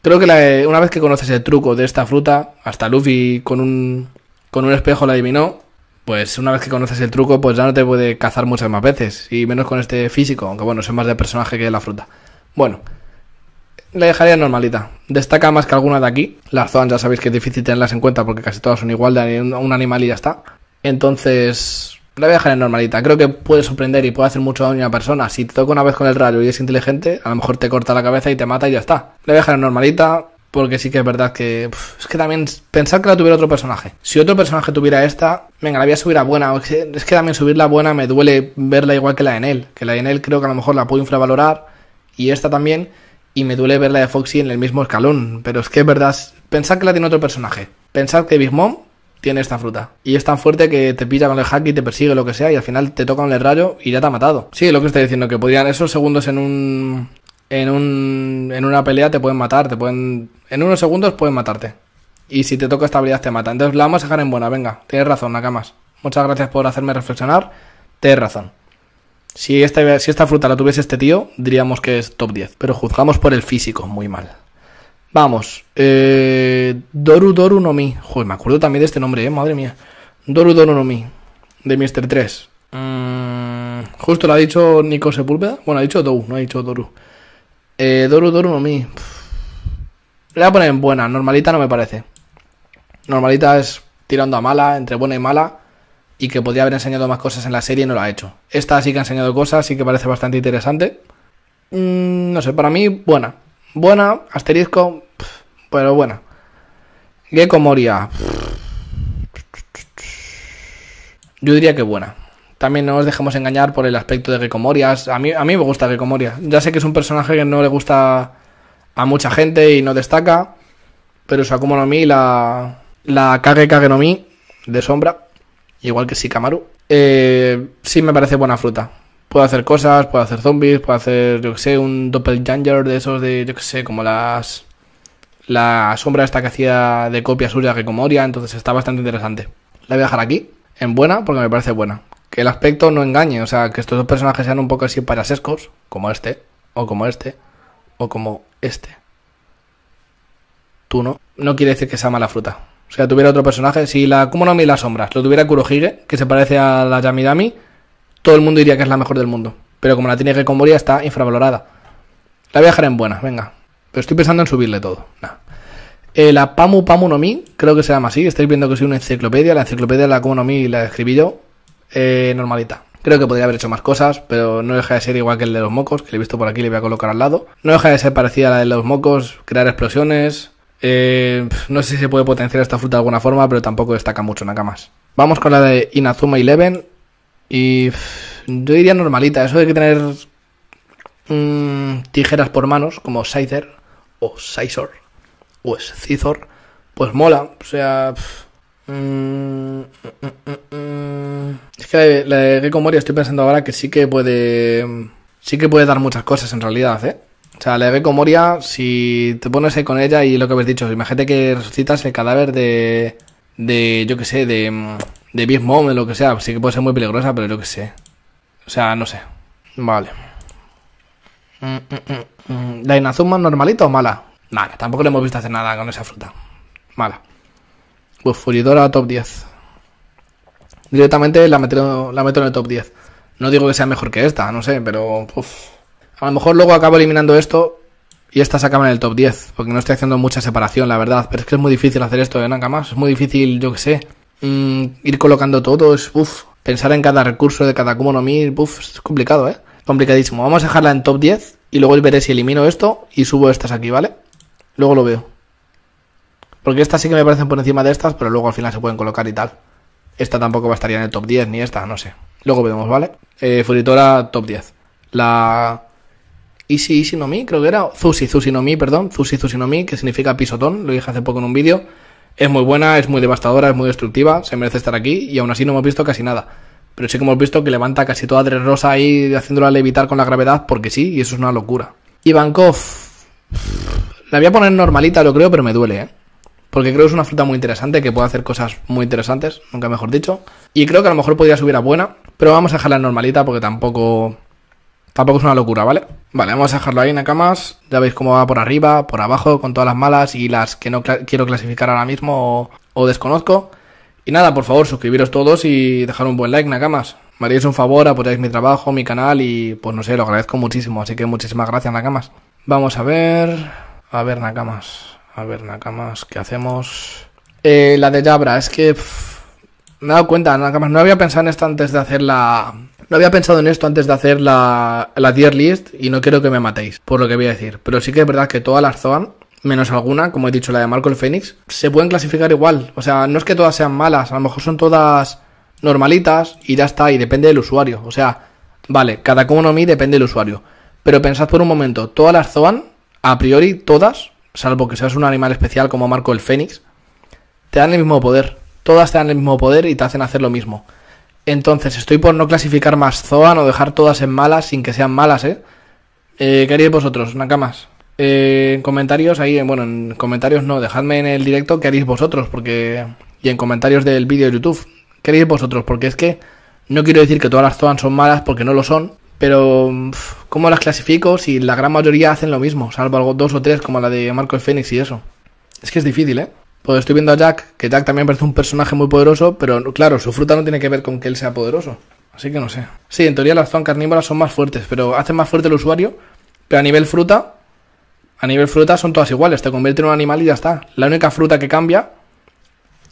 creo que una vez que conoces el truco de esta fruta, hasta Luffy con un, con un espejo la adivinó, pues una vez que conoces el truco, pues ya no te puede cazar muchas más veces. Y menos con este físico, aunque bueno, es más de personaje que de la fruta. Bueno, la dejaría normalita. Destaca más que alguna de aquí. Las zonas ya sabéis que es difícil tenerlas en cuenta porque casi todas son igual de un animal y ya está. Entonces, la voy a dejar en normalita. Creo que puede sorprender y puede hacer mucho daño a una persona. Si te toca una vez con el rayo y es inteligente, a lo mejor te corta la cabeza y te mata y ya está. La voy a dejar en normalita. Porque sí que es verdad que. Es que también. Pensar que la tuviera otro personaje. Si otro personaje tuviera esta. Venga, la voy a subir a buena. Es que también subirla a buena me duele verla igual que la de él. Que la de él creo que a lo mejor la puedo infravalorar. Y esta también. Y me duele verla de Foxy en el mismo escalón. Pero es que es verdad. Pensad que la tiene otro personaje. Pensad que Big Mom tiene esta fruta. Y es tan fuerte que te pilla con el hack y te persigue lo que sea y al final te toca un rayo y ya te ha matado. Sí, lo que estoy diciendo, que podrían esos segundos en un... En, un, en una pelea te pueden matar, te pueden... En unos segundos pueden matarte. Y si te toca esta habilidad te mata. Entonces la vamos a dejar en buena. Venga, tienes razón, Nakamas. Muchas gracias por hacerme reflexionar. Tienes razón. Si esta, si esta fruta la tuviese este tío, diríamos que es top 10. Pero juzgamos por el físico muy mal. Vamos, eh, Doru Doru no Mi. Joder, me acuerdo también de este nombre, eh, madre mía. Doru Doru de Mr. 3. Mm, justo lo ha dicho Nico Sepúlveda. Bueno, ha dicho Dou, no ha dicho Doru. Eh, Doru Doru no Le voy a poner en buena, normalita no me parece. Normalita es tirando a mala, entre buena y mala y que podría haber enseñado más cosas en la serie y no lo ha hecho. Esta sí que ha enseñado cosas, sí que parece bastante interesante. Mm, no sé, para mí, buena. Buena, asterisco, pero buena. Gekomoria. Yo diría que buena. También no nos dejemos engañar por el aspecto de Gecko A mí, a mí me gusta Gekomoria. Ya sé que es un personaje que no le gusta a mucha gente y no destaca. Pero Sakuma no Mi, la, la Kage Kage no Mi de sombra, igual que Shikamaru, eh, sí me parece buena fruta puedo hacer cosas, puedo hacer zombies, puedo hacer, yo que sé, un doppelganger de esos de, yo que sé, como las... La sombra esta que hacía de copia suya que como Oria, entonces está bastante interesante. La voy a dejar aquí, en buena, porque me parece buena. Que el aspecto no engañe, o sea, que estos dos personajes sean un poco así parasescos, como este, o como este, o como este. Tú no. No quiere decir que sea mala fruta. O sea, tuviera otro personaje, si la no y las sombras lo tuviera Kurohige, que se parece a la Yamidami, todo el mundo diría que es la mejor del mundo. Pero como la tiene que con está infravalorada. La voy a dejar en buena, venga. Pero estoy pensando en subirle todo. Eh, la Pamu Pamu no Mi, creo que se llama así. Estáis viendo que soy una enciclopedia. La enciclopedia de la Como Mi la escribí yo. Eh, normalita. Creo que podría haber hecho más cosas, pero no deja de ser igual que el de los mocos, que le he visto por aquí, le voy a colocar al lado. No deja de ser parecida a la de los mocos, crear explosiones. Eh, no sé si se puede potenciar esta fruta de alguna forma, pero tampoco destaca mucho, nada más. Vamos con la de Inazuma Eleven. Y yo diría normalita, eso de que tener mm, tijeras por manos, como Scyther o Scizor o Scizor, pues mola. O sea, mm, mm, es que la de, estoy pensando ahora que sí que puede, sí que puede dar muchas cosas en realidad, ¿eh? O sea, la de Gecko si te pones ahí con ella y lo que habéis dicho, imagínate que resucitas el cadáver de de, yo que sé, de, mm, de Big Mom, lo que sea. Sí que puede ser muy peligrosa, pero yo que sé. O sea, no sé. Vale. Mm, mm, ¿La inazuma normalita o mala? Mala, tampoco le hemos visto hacer nada con esa fruta. Mala. Pues Furidora top 10. Directamente la meto, la meto en el top 10. No digo que sea mejor que esta, no sé, pero... A lo mejor luego acabo eliminando esto y estas acaban en el top 10, porque no estoy haciendo mucha separación, la verdad. Pero es que es muy difícil hacer esto de ¿eh? más. es muy difícil, yo que sé, mm, ir colocando todo, es, pensar en cada recurso de cada mil uff, es complicado, ¿eh? Complicadísimo. Vamos a dejarla en top 10 y luego veré si elimino esto y subo estas aquí, ¿vale? Luego lo veo. Porque estas sí que me parecen por encima de estas, pero luego al final se pueden colocar y tal. Esta tampoco va en el top 10, ni esta, no sé. Luego vemos, ¿vale? Eh, Furitora, top 10. La y si no me creo que era. Zusi Zusi no perdón. Zusi Zusi no que significa pisotón. Lo dije hace poco en un vídeo. Es muy buena, es muy devastadora, es muy destructiva. Se merece estar aquí y aún así no hemos visto casi nada. Pero sí que hemos visto que levanta casi toda Tres Rosa ahí haciéndola levitar con la gravedad porque sí, y eso es una locura. Ivankov. La voy a poner normalita, lo creo, pero me duele, ¿eh? Porque creo que es una fruta muy interesante, que puede hacer cosas muy interesantes, nunca mejor dicho. Y creo que a lo mejor podría subir a buena, pero vamos a dejarla normalita porque tampoco Tampoco es una locura, ¿vale? Vale, vamos a dejarlo ahí, Nakamas. Ya veis cómo va por arriba, por abajo, con todas las malas y las que no quiero clasificar ahora mismo o, desconozco. Y nada, por favor, suscribiros todos y dejar un buen like, Nakamas. Me haríais un favor, apoyáis mi trabajo, mi canal y pues no sé, lo agradezco muchísimo. Así que muchísimas gracias, Nakamas. Vamos a ver... A ver, Nakamas. A ver, Nakamas, ¿qué hacemos? Eh, la de Jabra, es que... me he dado cuenta, Nakamas, no había pensado en esta antes de hacer la no había pensado en esto antes de hacer la, la list y no quiero que me matéis por lo que voy a decir. Pero sí que es verdad que todas las Zoan, menos alguna, como he dicho, la de Marco el Fénix, se pueden clasificar igual. O sea, no es que todas sean malas, a lo mejor son todas normalitas y ya está, y depende del usuario. O sea, vale, cada mi depende del usuario. Pero pensad por un momento, todas las Zoan, a priori todas, salvo que seas un animal especial como Marco el Fénix, te dan el mismo poder. Todas te dan el mismo poder y te hacen hacer lo mismo. Entonces, estoy por no clasificar más Zoan o dejar todas en malas sin que sean malas, ¿eh? eh qué haréis vosotros, Nakamas? Eh, en comentarios, ahí, bueno, en comentarios no, dejadme en el directo qué haréis vosotros, porque. Y en comentarios del vídeo de YouTube, qué haréis vosotros, porque es que no quiero decir que todas las Zoan son malas, porque no lo son, pero. ¿Cómo las clasifico si la gran mayoría hacen lo mismo, salvo algo dos o tres, como la de Marco el Fénix y eso? Es que es difícil, ¿eh? Pues estoy viendo a Jack, que Jack también parece un personaje muy poderoso, pero claro, su fruta no tiene que ver con que él sea poderoso. Así que no sé. Sí, en teoría las zonas carnívoras son más fuertes, pero hacen más fuerte el usuario. Pero a nivel fruta, a nivel fruta son todas iguales. Te convierte en un animal y ya está. La única fruta que cambia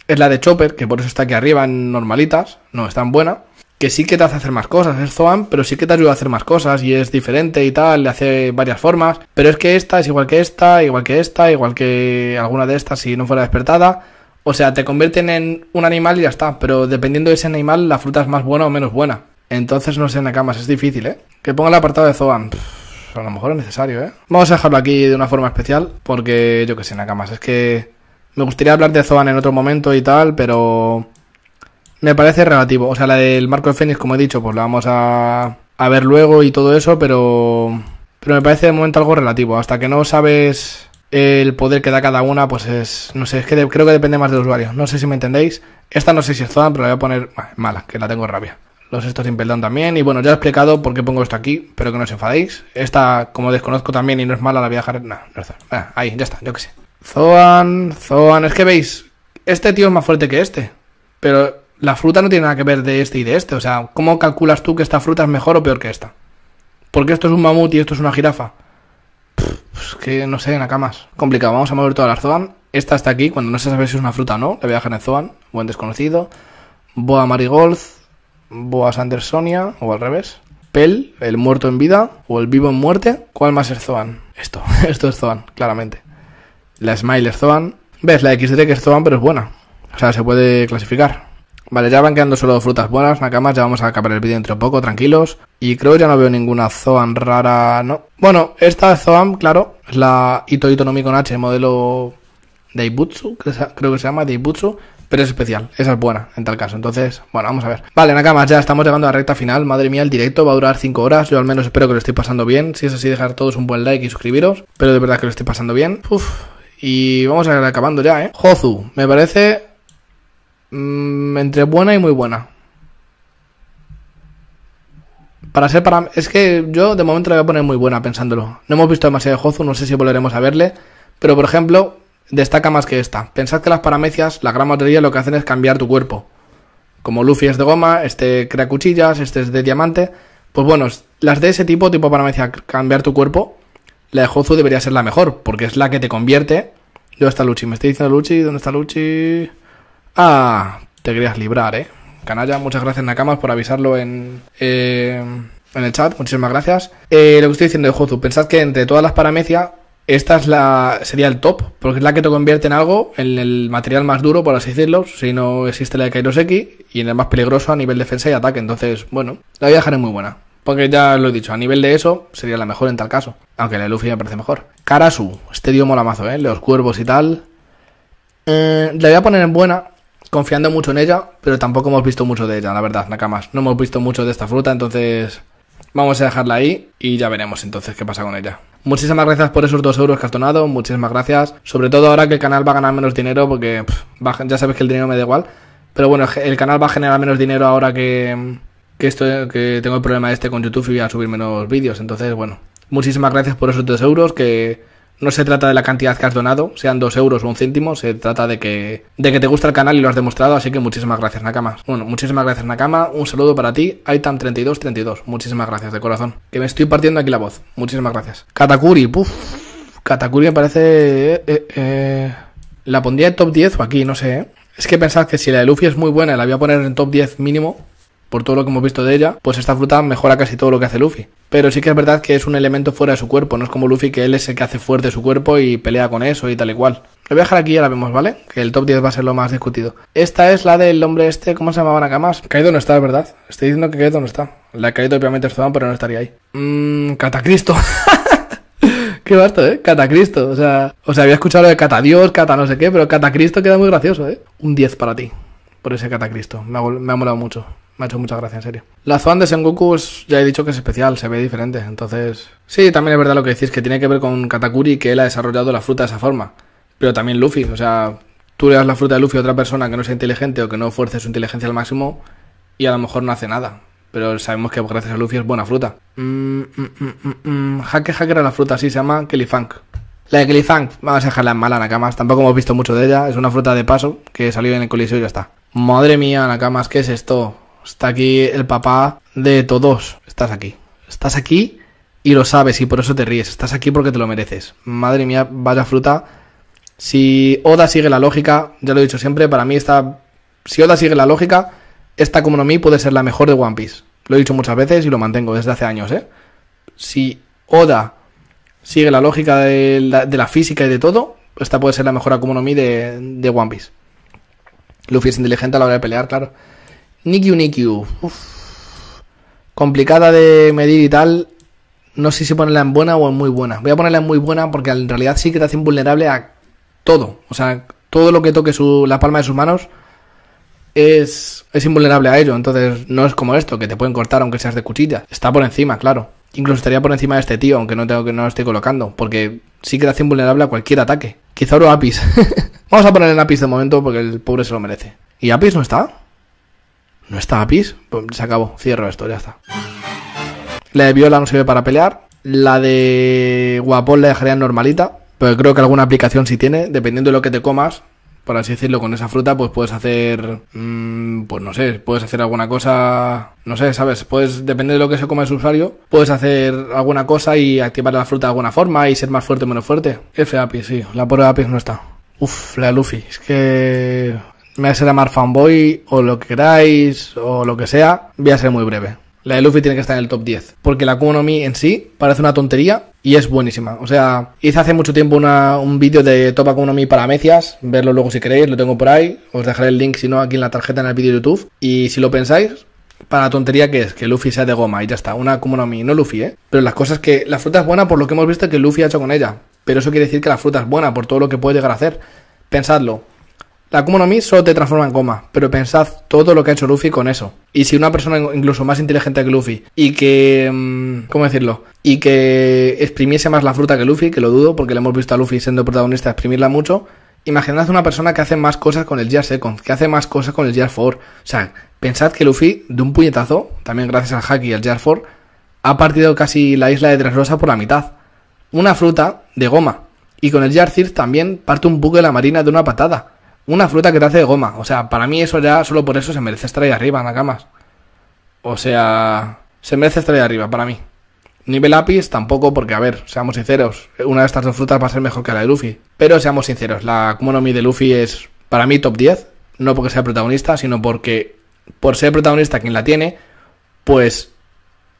es la de Chopper, que por eso está aquí arriba en normalitas. No, es tan buena que sí que te hace hacer más cosas, es Zoan, pero sí que te ayuda a hacer más cosas y es diferente y tal, le hace varias formas, pero es que esta es igual que esta, igual que esta, igual que alguna de estas si no fuera despertada. O sea, te convierten en un animal y ya está, pero dependiendo de ese animal la fruta es más buena o menos buena. Entonces no sé, Nakamas, es difícil, ¿eh? Que ponga el apartado de Zoan. a lo mejor es necesario, ¿eh? Vamos a dejarlo aquí de una forma especial, porque yo que sé, Nakamas, es que me gustaría hablar de Zoan en otro momento y tal, pero me parece relativo. O sea, la del Marco de Fénix, como he dicho, pues la vamos a, ver luego y todo eso, pero, pero me parece de momento algo relativo. Hasta que no sabes el poder que da cada una, pues es, no sé, es que creo que depende más del usuario. No sé si me entendéis. Esta no sé si es Zodan, pero la voy a poner mala, que la tengo rabia. Los estos sin perdón también. Y bueno, ya he explicado por qué pongo esto aquí, pero que no os enfadéis. Esta, como desconozco también y no es mala, la voy a dejar. no, es ah, ahí, ya está, yo qué sé. Zoan, Zoan, es que veis, este tío es más fuerte que este. Pero la fruta no tiene nada que ver de este y de este. O sea, ¿cómo calculas tú que esta fruta es mejor o peor que esta? Porque esto es un mamut y esto es una jirafa. Pues que no sé, Nakamas. Complicado. Vamos a mover toda la Zoan. Esta está aquí, cuando no sé sabe si es una fruta o no. La voy a dejar en Zoan. Buen desconocido. Boa Marigold. Boa Sandersonia. O al revés. Pel, el muerto en vida. O el vivo en muerte. ¿Cuál más es Zoan? Esto. esto es Zoan, claramente. La Smile es Zoan. ¿Ves? La XD que es Zoan, pero es buena. O sea, se puede clasificar. Vale, ya van quedando solo frutas buenas, Nakamas. Ya vamos a acabar el vídeo dentro poco, tranquilos. Y creo que ya no veo ninguna Zoan rara, ¿no? Bueno, esta Zoan, claro, es la Ito Ito no Mi H, modelo de Ibutsu, creo que se llama, de Ibutsu pero es especial, esa es buena en tal caso. Entonces, bueno, vamos a ver. Vale, Nakamas, ya estamos llegando a la recta final. Madre mía, el directo va a durar 5 horas. Yo al menos espero que lo estéis pasando bien. Si es así, dejar todos un buen like y suscribiros. Pero de verdad que lo estoy pasando bien. Uf, y vamos a ir acabando ya, ¿eh? Hozu, me parece Mm, entre buena y muy buena. Para ser para. Es que yo de momento la voy a poner muy buena pensándolo. No hemos visto demasiado de Hozu, no sé si volveremos a verle. Pero por ejemplo, destaca más que esta. Pensad que las paramecias, la gran mayoría, lo que hacen es cambiar tu cuerpo. Como Luffy es de goma, este crea cuchillas, este es de diamante. Pues bueno, las de ese tipo, tipo paramecia, cambiar tu cuerpo, la de Hozu debería ser la mejor, porque es la que te convierte. ¿Dónde está Luchi? Me estoy diciendo Luchi, ¿dónde está Luchi? Ah, te querías librar, ¿eh? Canalla, muchas gracias Nakamas por avisarlo en, eh, en el chat, muchísimas gracias. Eh, lo que estoy diciendo de Jozu, pensad que entre todas las paramecias esta es la sería el top, porque es la que te convierte en algo, en el material más duro, por así decirlo, si no existe la de Kairoseki y en el más peligroso a nivel defensa y ataque. Entonces, bueno, la voy a dejar en muy buena. Porque ya lo he dicho, a nivel de eso sería la mejor en tal caso. Aunque la de Luffy me parece mejor. Karasu, este dio mola mazo, ¿eh? Los cuervos y tal. Eh, la voy a poner en buena, confiando mucho en ella, pero tampoco hemos visto mucho de ella, la verdad, Nakamas. No hemos visto mucho de esta fruta, entonces vamos a dejarla ahí y ya veremos entonces qué pasa con ella. Muchísimas gracias por esos dos euros que has donado, muchísimas gracias. Sobre todo ahora que el canal va a ganar menos dinero, porque ya sabes que el dinero me da igual. Pero bueno, el canal va a generar menos dinero ahora que, que, esto, que tengo el problema este con YouTube y voy a subir menos vídeos. Entonces, bueno, muchísimas gracias por esos 2 euros que no se trata de la cantidad que has donado, sean dos euros o un céntimo, se trata de que, de que te gusta el canal y lo has demostrado, así que muchísimas gracias Nakama. Bueno, muchísimas gracias Nakama, un saludo para ti, Aitam3232, muchísimas gracias de corazón, que me estoy partiendo aquí la voz, muchísimas gracias. Katakuri, puff, Katakuri me parece... Eh, eh, eh, la pondría en top 10 o aquí, no sé. Es que pensad que si la de Luffy es muy buena, la voy a poner en top 10 mínimo por todo lo que hemos visto de ella, pues esta fruta mejora casi todo lo que hace Luffy. Pero sí que es verdad que es un elemento fuera de su cuerpo, no es como Luffy que él es el que hace fuerte su cuerpo y pelea con eso y tal y cual. Lo voy a dejar aquí y ya la vemos, ¿vale? Que el top 10 va a ser lo más discutido. Esta es la del hombre este, ¿cómo se llamaba Nakamas? Kaido no está, ¿verdad? Estoy diciendo que Kaido no está. La Kaido obviamente estaba, pero no estaría ahí. Mmm, Catacristo. Qué barto, ¿eh? Catacristo. O sea, O sea, había escuchado lo de Catadios, Cata no sé qué, pero Catacristo queda muy gracioso, ¿eh? Un 10 para ti, por ese Catacristo. Me me ha molado mucho me ha hecho mucha gracia, en serio. La Zoan de Sengoku, ya he dicho que es especial, se ve diferente, entonces... Sí, también es verdad lo que decís, que tiene que ver con Katakuri, que él ha desarrollado la fruta de esa forma. Pero también Luffy, o sea, tú le das la fruta de Luffy a otra persona que no sea inteligente o que no fuerce su inteligencia al máximo y a lo mejor no hace nada. Pero sabemos que gracias a Luffy es buena fruta. Mmm, mmm, mm, mmm. Mm, Hacker a la fruta, así se llama Funk. La de Kellyfunk, vamos a dejarla en mala, Nakamas. Tampoco hemos visto mucho de ella. Es una fruta de paso que salió en el coliseo y ya está. Madre mía, Nakamas, ¿qué es esto? Está aquí el papá de todos. Estás aquí. Estás aquí y lo sabes y por eso te ríes. Estás aquí porque te lo mereces. Madre mía, vaya fruta. Si Oda sigue la lógica, ya lo he dicho siempre, para mí esta... Si Oda sigue la lógica, esta Mi puede ser la mejor de One Piece. Lo he dicho muchas veces y lo mantengo desde hace años, ¿eh? Si Oda sigue la lógica de la, física y de todo, esta puede ser la mejor Akuma no Mi de One Piece. Luffy es inteligente a la hora de pelear, claro. Nikyu Uff Complicada de medir y tal. No sé si ponerla en buena o en muy buena. Voy a ponerla en muy buena porque en realidad sí que te hace invulnerable a todo. O sea, todo lo que toque su, la palma de sus manos es, es invulnerable a ello. Entonces no es como esto, que te pueden cortar aunque seas de cuchilla. Está por encima, claro. Incluso estaría por encima de este tío, aunque no, tengo, que no lo esté colocando. Porque sí que te hace invulnerable a cualquier ataque. Quizá oro Apis. Vamos a poner en Apis de momento porque el pobre se lo merece. ¿Y Apis no está? no está Apis? pues se acabó, cierro esto, ya está. La de Viola no sirve para pelear. La de Guapón la dejaría normalita. Pero creo que alguna aplicación sí tiene. Dependiendo de lo que te comas, por así decirlo, con esa fruta, pues puedes hacer. Mm, pues no sé, puedes hacer alguna cosa. No sé, ¿sabes? Puedes, depende de lo que se coma el usuario, puedes hacer alguna cosa y activar la fruta de alguna forma y ser más fuerte o menos fuerte. F Apis, sí. La prueba Apis no está. Uf, la de Luffy. Es que me a llamar fanboy o lo que queráis o lo que sea, voy a ser muy breve. La de Luffy tiene que estar en el top 10, porque la Kumo Mi en sí parece una tontería y es buenísima. O sea, hice hace mucho tiempo una, un vídeo de Top Kumo para mecias, verlo luego si queréis, lo tengo por ahí, os dejaré el link si no aquí en la tarjeta en el vídeo de YouTube. Y si lo pensáis, para la tontería que es que Luffy sea de goma y ya está, una Kumo no Mi, no Luffy, ¿eh? Pero las cosas que la fruta es buena por lo que hemos visto que Luffy ha hecho con ella, pero eso quiere decir que la fruta es buena por todo lo que puede llegar a hacer. Pensadlo, la Akuma no Mi solo te transforma en goma, pero pensad todo lo que ha hecho Luffy con eso. Y si una persona incluso más inteligente que Luffy y que... Mm, ¿Cómo decirlo? Y que exprimiese más la fruta que Luffy, que lo dudo porque le hemos visto a Luffy siendo protagonista exprimirla mucho. Imaginad una persona que hace más cosas con el Jar Second, que hace más cosas con el Jar 4. O sea, pensad que Luffy, de un puñetazo, también gracias al Haki y al Jar 4, ha partido casi la isla de Dressrosa por la mitad. Una fruta de goma. Y con el Gear Third también parte un buque de la marina de una patada una fruta que te hace de goma. O sea, para mí eso ya, solo por eso se merece estar ahí arriba, Nakamas. O sea, se merece estar ahí arriba, para mí. Nivel lápiz tampoco, porque a ver, seamos sinceros, una de estas dos frutas va a ser mejor que la de Luffy. Pero seamos sinceros, la Akuma de Luffy es para mí top 10, no porque sea protagonista, sino porque por ser protagonista quien la tiene, pues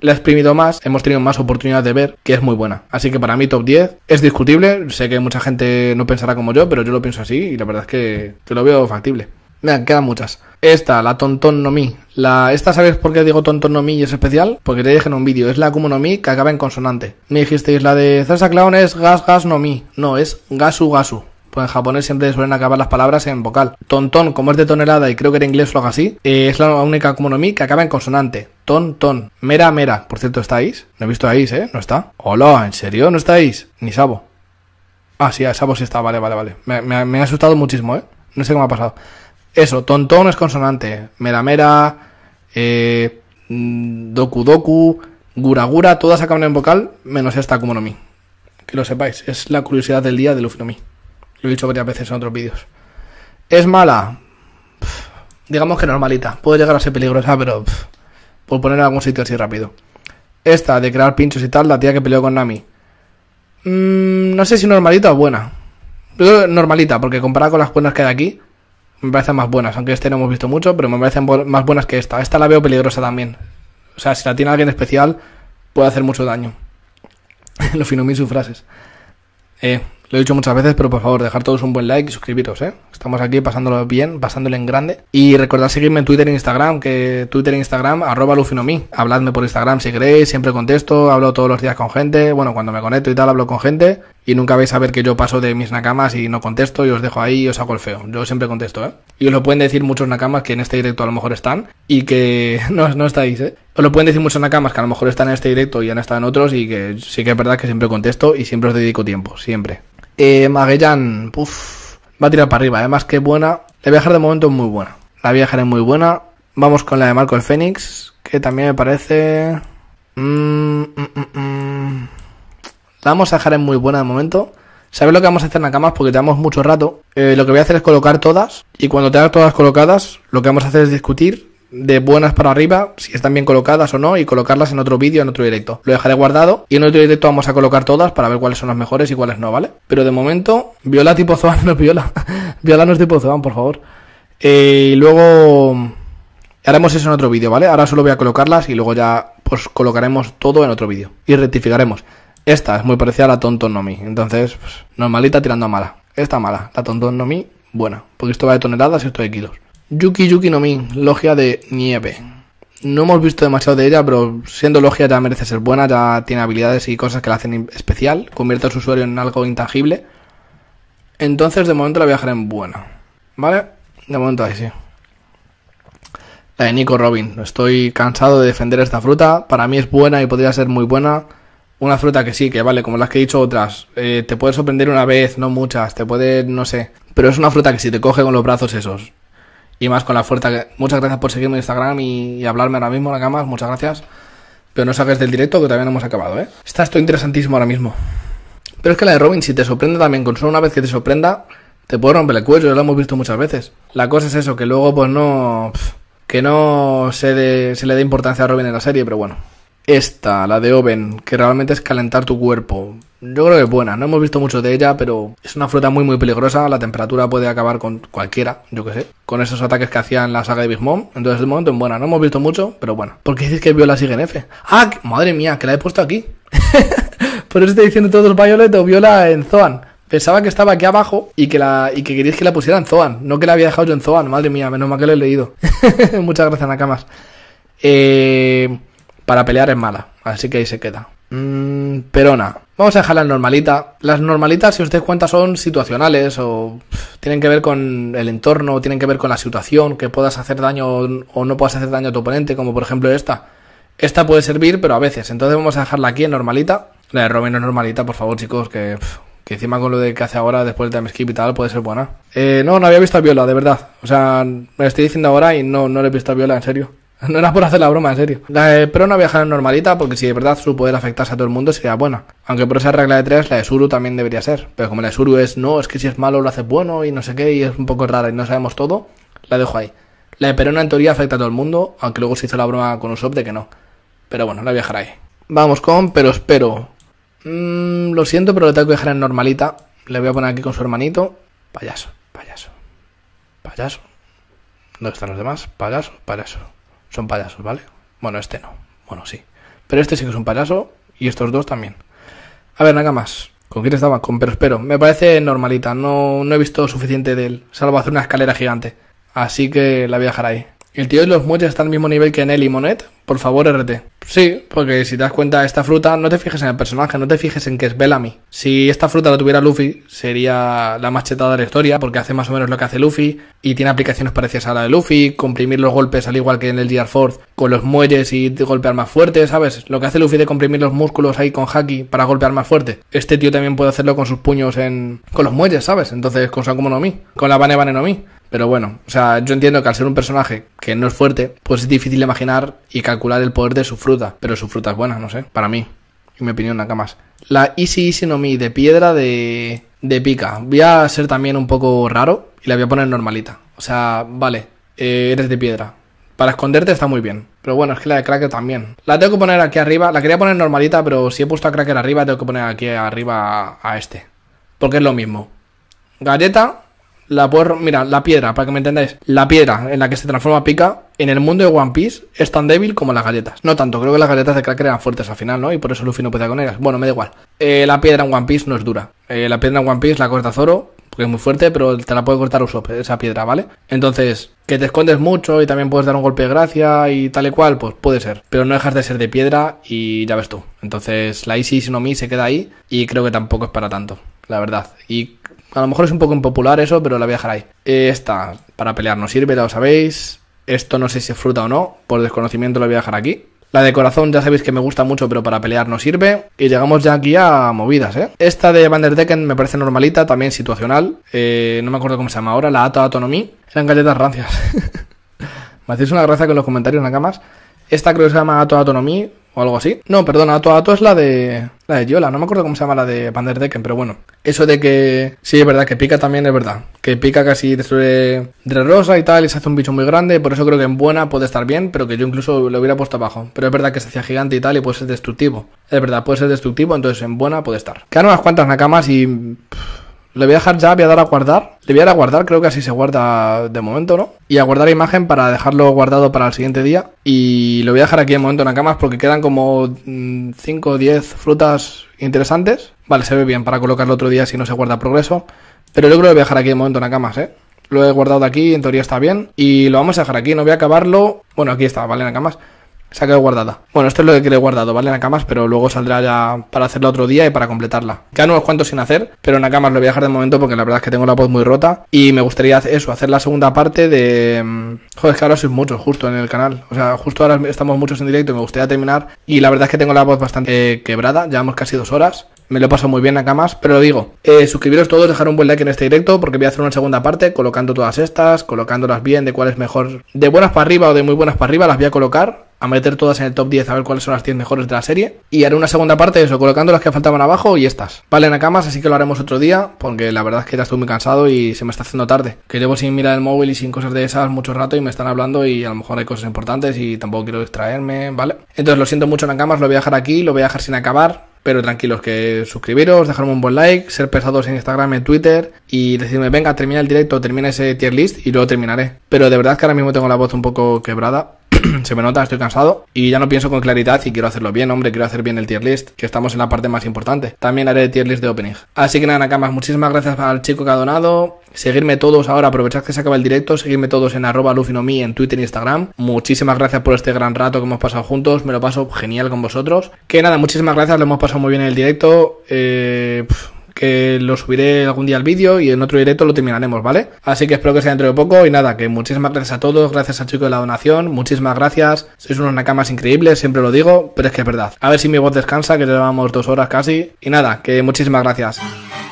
la he exprimido más, hemos tenido más oportunidades de ver que es muy buena. Así que para mí top 10 es discutible, sé que mucha gente no pensará como yo, pero yo lo pienso así y la verdad es que, te lo veo factible. Mira, quedan muchas. Esta, la tontón no Mi. La, esta, ¿sabes por qué digo tontón no Mi y es especial? Porque te dije en un vídeo, es la como no Mi que acaba en consonante. Me dijisteis, la de Zasa Clown es Gas Gas no Mi. No, es Gasu Gasu pues en japonés siempre suelen acabar las palabras en vocal. Tontón, como es de tonelada y creo que en inglés lo haga así, eh, es la única kumonomi que acaba en consonante. Tontón, Mera, mera. Por cierto, ¿estáis? No he visto a Is, ¿eh? No está. Hola, ¿en serio? ¿No estáis? Ni Sabo. Ah, sí, a Sabo sí está. Vale, vale, vale. Me, ha asustado muchísimo, ¿eh? No sé cómo ha pasado. Eso, tontón es consonante. Mera, mera. Eh, doku, doku. Gura, gura. Todas acaban en vocal, menos esta Mi. Que lo sepáis. Es la curiosidad del día de ufonomi. Lo he dicho varias veces en otros vídeos. ¿Es mala? digamos que normalita. Puede llegar a ser peligrosa, pero por poner en algún sitio así rápido. Esta, de crear pinchos y tal, la tía que peleó con Nami. Mm, no sé si normalita o buena. normalita, porque comparada con las buenas que hay aquí, me parecen más buenas. Aunque este no hemos visto mucho, pero me parecen más buenas que esta. Esta la veo peligrosa también. O sea, si la tiene alguien especial, puede hacer mucho daño. Lo mil sus frases. Eh, lo he dicho muchas veces, pero por favor, dejar todos un buen like y suscribiros, ¿eh? Estamos aquí pasándolo bien, pasándolo en grande. Y recordad seguirme en Twitter e Instagram, que Twitter e Instagram, arroba lufinomi. Habladme por Instagram si queréis, siempre contesto, hablo todos los días con gente. Bueno, cuando me conecto y tal, hablo con gente. Y nunca vais a ver que yo paso de mis nakamas y no contesto y os dejo ahí y os hago el feo. Yo siempre contesto, ¿eh? Y os lo pueden decir muchos nakamas que en este directo a lo mejor están y que no, no estáis, ¿eh? Os lo pueden decir muchos nakamas que a lo mejor están en este directo y han estado en otros y que sí que es verdad que siempre contesto y siempre os dedico tiempo, siempre. Eh, Magellan, puff, va a tirar para arriba. Además eh, que buena. La viajar de momento muy buena. La viajar es muy buena. Vamos con la de Marco el Fénix, que también me parece... Mm, mm, mm, la vamos a dejar en muy buena de momento. ¿Sabes lo que vamos a hacer en la cama? Porque tenemos mucho rato. Eh, lo que voy a hacer es colocar todas. Y cuando tengas todas colocadas, lo que vamos a hacer es discutir de buenas para arriba, si están bien colocadas o no, y colocarlas en otro vídeo, en otro directo. Lo dejaré guardado y en otro directo vamos a colocar todas para ver cuáles son las mejores y cuáles no, ¿vale? Pero de momento, Viola tipo Zoan, no Viola. Viola no es tipo Zoan, por favor. Eh, y luego haremos eso en otro vídeo, ¿vale? Ahora solo voy a colocarlas y luego ya pues colocaremos todo en otro vídeo y rectificaremos. Esta es muy parecida a la Tonton Nomi, entonces pues, normalita tirando a mala. Esta mala, la Tontonomi, Nomi buena, porque esto va de toneladas y esto de kilos. Yuki Yuki no Mi, logia de nieve. No hemos visto demasiado de ella, pero siendo logia ya merece ser buena, ya tiene habilidades y cosas que la hacen especial, convierte a su usuario en algo intangible. Entonces de momento la voy a dejar en buena. ¿Vale? De momento ahí sí. La eh, de Nico Robin. Estoy cansado de defender esta fruta. Para mí es buena y podría ser muy buena. Una fruta que sí, que vale, como las que he dicho otras. Eh, te puede sorprender una vez, no muchas. Te puede, no sé. Pero es una fruta que si te coge con los brazos esos y más con la fuerza. Muchas gracias por seguirme en Instagram y, hablarme ahora mismo la cama. Muchas gracias. Pero no sabes del directo que todavía no hemos acabado, ¿eh? Está esto interesantísimo ahora mismo. Pero es que la de Robin, si te sorprende también, con solo una vez que te sorprenda, te puede romper el cuello, ya lo hemos visto muchas veces. La cosa es eso, que luego pues no... que no se, se le dé importancia a Robin en la serie, pero bueno, esta, la de Oven, que realmente es calentar tu cuerpo. Yo creo que es buena, no hemos visto mucho de ella, pero es una fruta muy muy peligrosa, la temperatura puede acabar con cualquiera, yo que sé, con esos ataques que hacían la saga de Big Mom, entonces de momento es buena, no hemos visto mucho, pero bueno. ¿Por qué dices que Viola sigue en F? ¡Ah! Madre mía, que la he puesto aquí. Por eso estoy diciendo todos el Viola en Zoan. Pensaba que estaba aquí abajo y que, la, y que queríais que la pusiera en Zoan, no que la había dejado yo en Zoan, madre mía, menos mal que lo he leído. Muchas gracias, Nakamas. Eh para pelear es mala, así que ahí se queda. Mm, pero Perona. Vamos a dejarla en normalita Las normalitas, si os dais cuenta, son situacionales o tienen que ver con el entorno, tienen que ver con la situación, que puedas hacer daño o no puedas hacer daño a tu oponente, como por ejemplo esta. Esta puede servir, pero a veces. Entonces vamos a dejarla aquí en normalita. La de Robin es normalita, por favor, chicos, que, encima con lo de que hace ahora, después de time skip y tal, puede ser buena. Eh, no, no había visto a Viola, de verdad. O sea, me estoy diciendo ahora y no, no le he visto a Viola, en serio. No era por hacer la broma, en serio. La de viajará en normalita, porque si de verdad su poder afectase a todo el mundo sería buena. Aunque por esa regla de tres, la de Suru también debería ser. Pero como la de Suru es, no, es que si es malo lo hace bueno y no sé qué, y es un poco rara y no sabemos todo, la dejo ahí. La de Perona en teoría afecta a todo el mundo, aunque luego se hizo la broma con Usopp de que no. Pero bueno, la viajará ahí. Vamos con, pero espero. Mm, lo siento, pero le tengo que dejar en normalita. Le voy a poner aquí con su hermanito. Payaso, payaso. Payaso. ¿Dónde están los demás? Payaso, payaso son payasos, ¿vale? Bueno, este no. Bueno, sí. Pero este sí que es un payaso y estos dos también. A ver, nada más. ¿Con quién estaba? Con Perospero. Me parece normalita. No, no he visto suficiente de él, salvo hacer una escalera gigante. Así que la voy a dejar ahí. ¿El tío de los muelles está al mismo nivel que Nelly Monet? Por favor, RT. Sí, porque si te das cuenta, esta fruta, no te fijes en el personaje, no te fijes en que es Bellamy. Si esta fruta la tuviera Luffy, sería la más chetada de la historia, porque hace más o menos lo que hace Luffy, y tiene aplicaciones parecidas a la de Luffy, comprimir los golpes al igual que en el Gear Force, con los muelles y golpear más fuerte, ¿sabes? Lo que hace Luffy de comprimir los músculos ahí con Haki para golpear más fuerte. Este tío también puede hacerlo con sus puños en... con los muelles, ¿sabes? Entonces, con como no con la Bane Bane no pero bueno, o sea, yo entiendo que al ser un personaje que no es fuerte, pues es difícil imaginar y calcular el poder de su fruta. Pero su fruta es buena, no sé, para mí. Y mi opinión, nada más. La Easy Easy no Mi de piedra de, de pica. Voy a ser también un poco raro y la voy a poner normalita. O sea, vale, eh, eres de piedra. Para esconderte está muy bien. Pero bueno, es que la de Cracker también. La tengo que poner aquí arriba. La quería poner normalita, pero si he puesto a Cracker arriba, tengo que poner aquí arriba a, a este. Porque es lo mismo. Galleta, la mira, la piedra, para que me entendáis, la piedra en la que se transforma pica en el mundo de One Piece es tan débil como las galletas. No tanto, creo que las galletas de se crean fuertes al final, ¿no? Y por eso Luffy no puede con ellas. Bueno, me da igual. Eh, la piedra en One Piece no es dura. Eh, la piedra en One Piece la corta Zoro, porque es muy fuerte, pero te la puede cortar Usopp, esa piedra, ¿vale? Entonces, que te escondes mucho y también puedes dar un golpe de gracia y tal y cual, pues puede ser. Pero no dejas de ser de piedra y ya ves tú. Entonces, la no me se queda ahí y creo que tampoco es para tanto, la verdad. Y a lo mejor es un poco impopular eso, pero la voy a dejar ahí. Eh, esta para pelear no sirve, ya lo sabéis. Esto no sé si es fruta o no, por desconocimiento la voy a dejar aquí. La de corazón ya sabéis que me gusta mucho, pero para pelear no sirve. Y llegamos ya aquí a movidas, ¿eh? Esta de Vanderdecken me parece normalita, también situacional. Eh, no me acuerdo cómo se llama ahora, la Ato Autonomy. Eran galletas rancias. me hacéis una gracia con los comentarios, nada más. Esta creo que se llama Ato Autonomy, o algo así. No, perdona, Ato Ato es la de. La de Yola, no me acuerdo cómo se llama la de Van Decken, pero bueno. Eso de que. Sí, es verdad, que pica también es verdad. Que pica casi destruye Dre Rosa y tal, y se hace un bicho muy grande. Por eso creo que en buena puede estar bien, pero que yo incluso lo hubiera puesto abajo. Pero es verdad que se hacía gigante y tal, y puede ser destructivo. Es verdad, puede ser destructivo, entonces en buena puede estar. Quedan unas cuantas nakamas y lo voy a dejar ya, voy a dar a guardar. Le voy a dar a guardar, creo que así se guarda de momento, ¿no? Y a guardar imagen para dejarlo guardado para el siguiente día. Y lo voy a dejar aquí de momento en la porque quedan como 5 mm, o 10 frutas interesantes. Vale, se ve bien para colocarlo otro día si no se guarda progreso. Pero yo creo que lo voy a dejar aquí de momento en la ¿eh? Lo he guardado aquí, en teoría está bien. Y lo vamos a dejar aquí, no voy a acabarlo. Bueno, aquí está, ¿vale? En la se ha quedado guardada. Bueno, esto es lo que le he guardado, ¿vale? Nakamas, pero luego saldrá ya para hacerla otro día y para completarla. no unos cuantos sin hacer, pero Nakamas lo voy a dejar de momento porque la verdad es que tengo la voz muy rota y me gustaría eso, hacer la segunda parte de... Mm, joder, es que ahora sois muchos justo en el canal. O sea, justo ahora estamos muchos en directo y me gustaría terminar y la verdad es que tengo la voz bastante eh, quebrada, llevamos casi dos horas me lo paso muy bien, Nakamas, pero lo digo, eh, suscribiros todos, dejar un buen like en este directo, porque voy a hacer una segunda parte colocando todas estas, colocándolas bien, de cuál es mejor, de buenas para arriba o de muy buenas para arriba, las voy a colocar, a meter todas en el top 10 a ver cuáles son las 10 mejores de la serie. Y haré una segunda parte de eso, colocando las que faltaban abajo y estas. Vale, Nakamas, así que lo haremos otro día, porque la verdad es que ya estoy muy cansado y se me está haciendo tarde. Que llevo sin mirar el móvil y sin cosas de esas mucho rato y me están hablando y a lo mejor hay cosas importantes y tampoco quiero distraerme, ¿vale? Entonces lo siento mucho, Nakamas, lo voy a dejar aquí, lo voy a dejar sin acabar. Pero tranquilos, que suscribiros, dejarme un buen like, ser pesados en Instagram, en Twitter y decirme, venga, termina el directo, termina ese tier list y luego terminaré. Pero de verdad que ahora mismo tengo la voz un poco quebrada se me nota, estoy cansado y ya no pienso con claridad y quiero hacerlo bien, hombre, quiero hacer bien el tier list, que estamos en la parte más importante. También haré el tier list de opening. Así que nada, Nakamas, muchísimas gracias al chico que ha donado. Seguirme todos ahora, aprovechad que se acaba el directo, seguirme todos en arroba lufinomi en Twitter e Instagram. Muchísimas gracias por este gran rato que hemos pasado juntos, me lo paso genial con vosotros. Que nada, muchísimas gracias, lo hemos pasado muy bien en el directo. Eh, lo subiré algún día al vídeo y en otro directo lo terminaremos, ¿vale? Así que espero que sea dentro de poco y nada, que muchísimas gracias a todos, gracias al chico de la donación, muchísimas gracias, sois unos nakamas increíbles, siempre lo digo, pero es que es verdad. A ver si mi voz descansa, que llevamos dos horas casi. Y nada, que muchísimas gracias.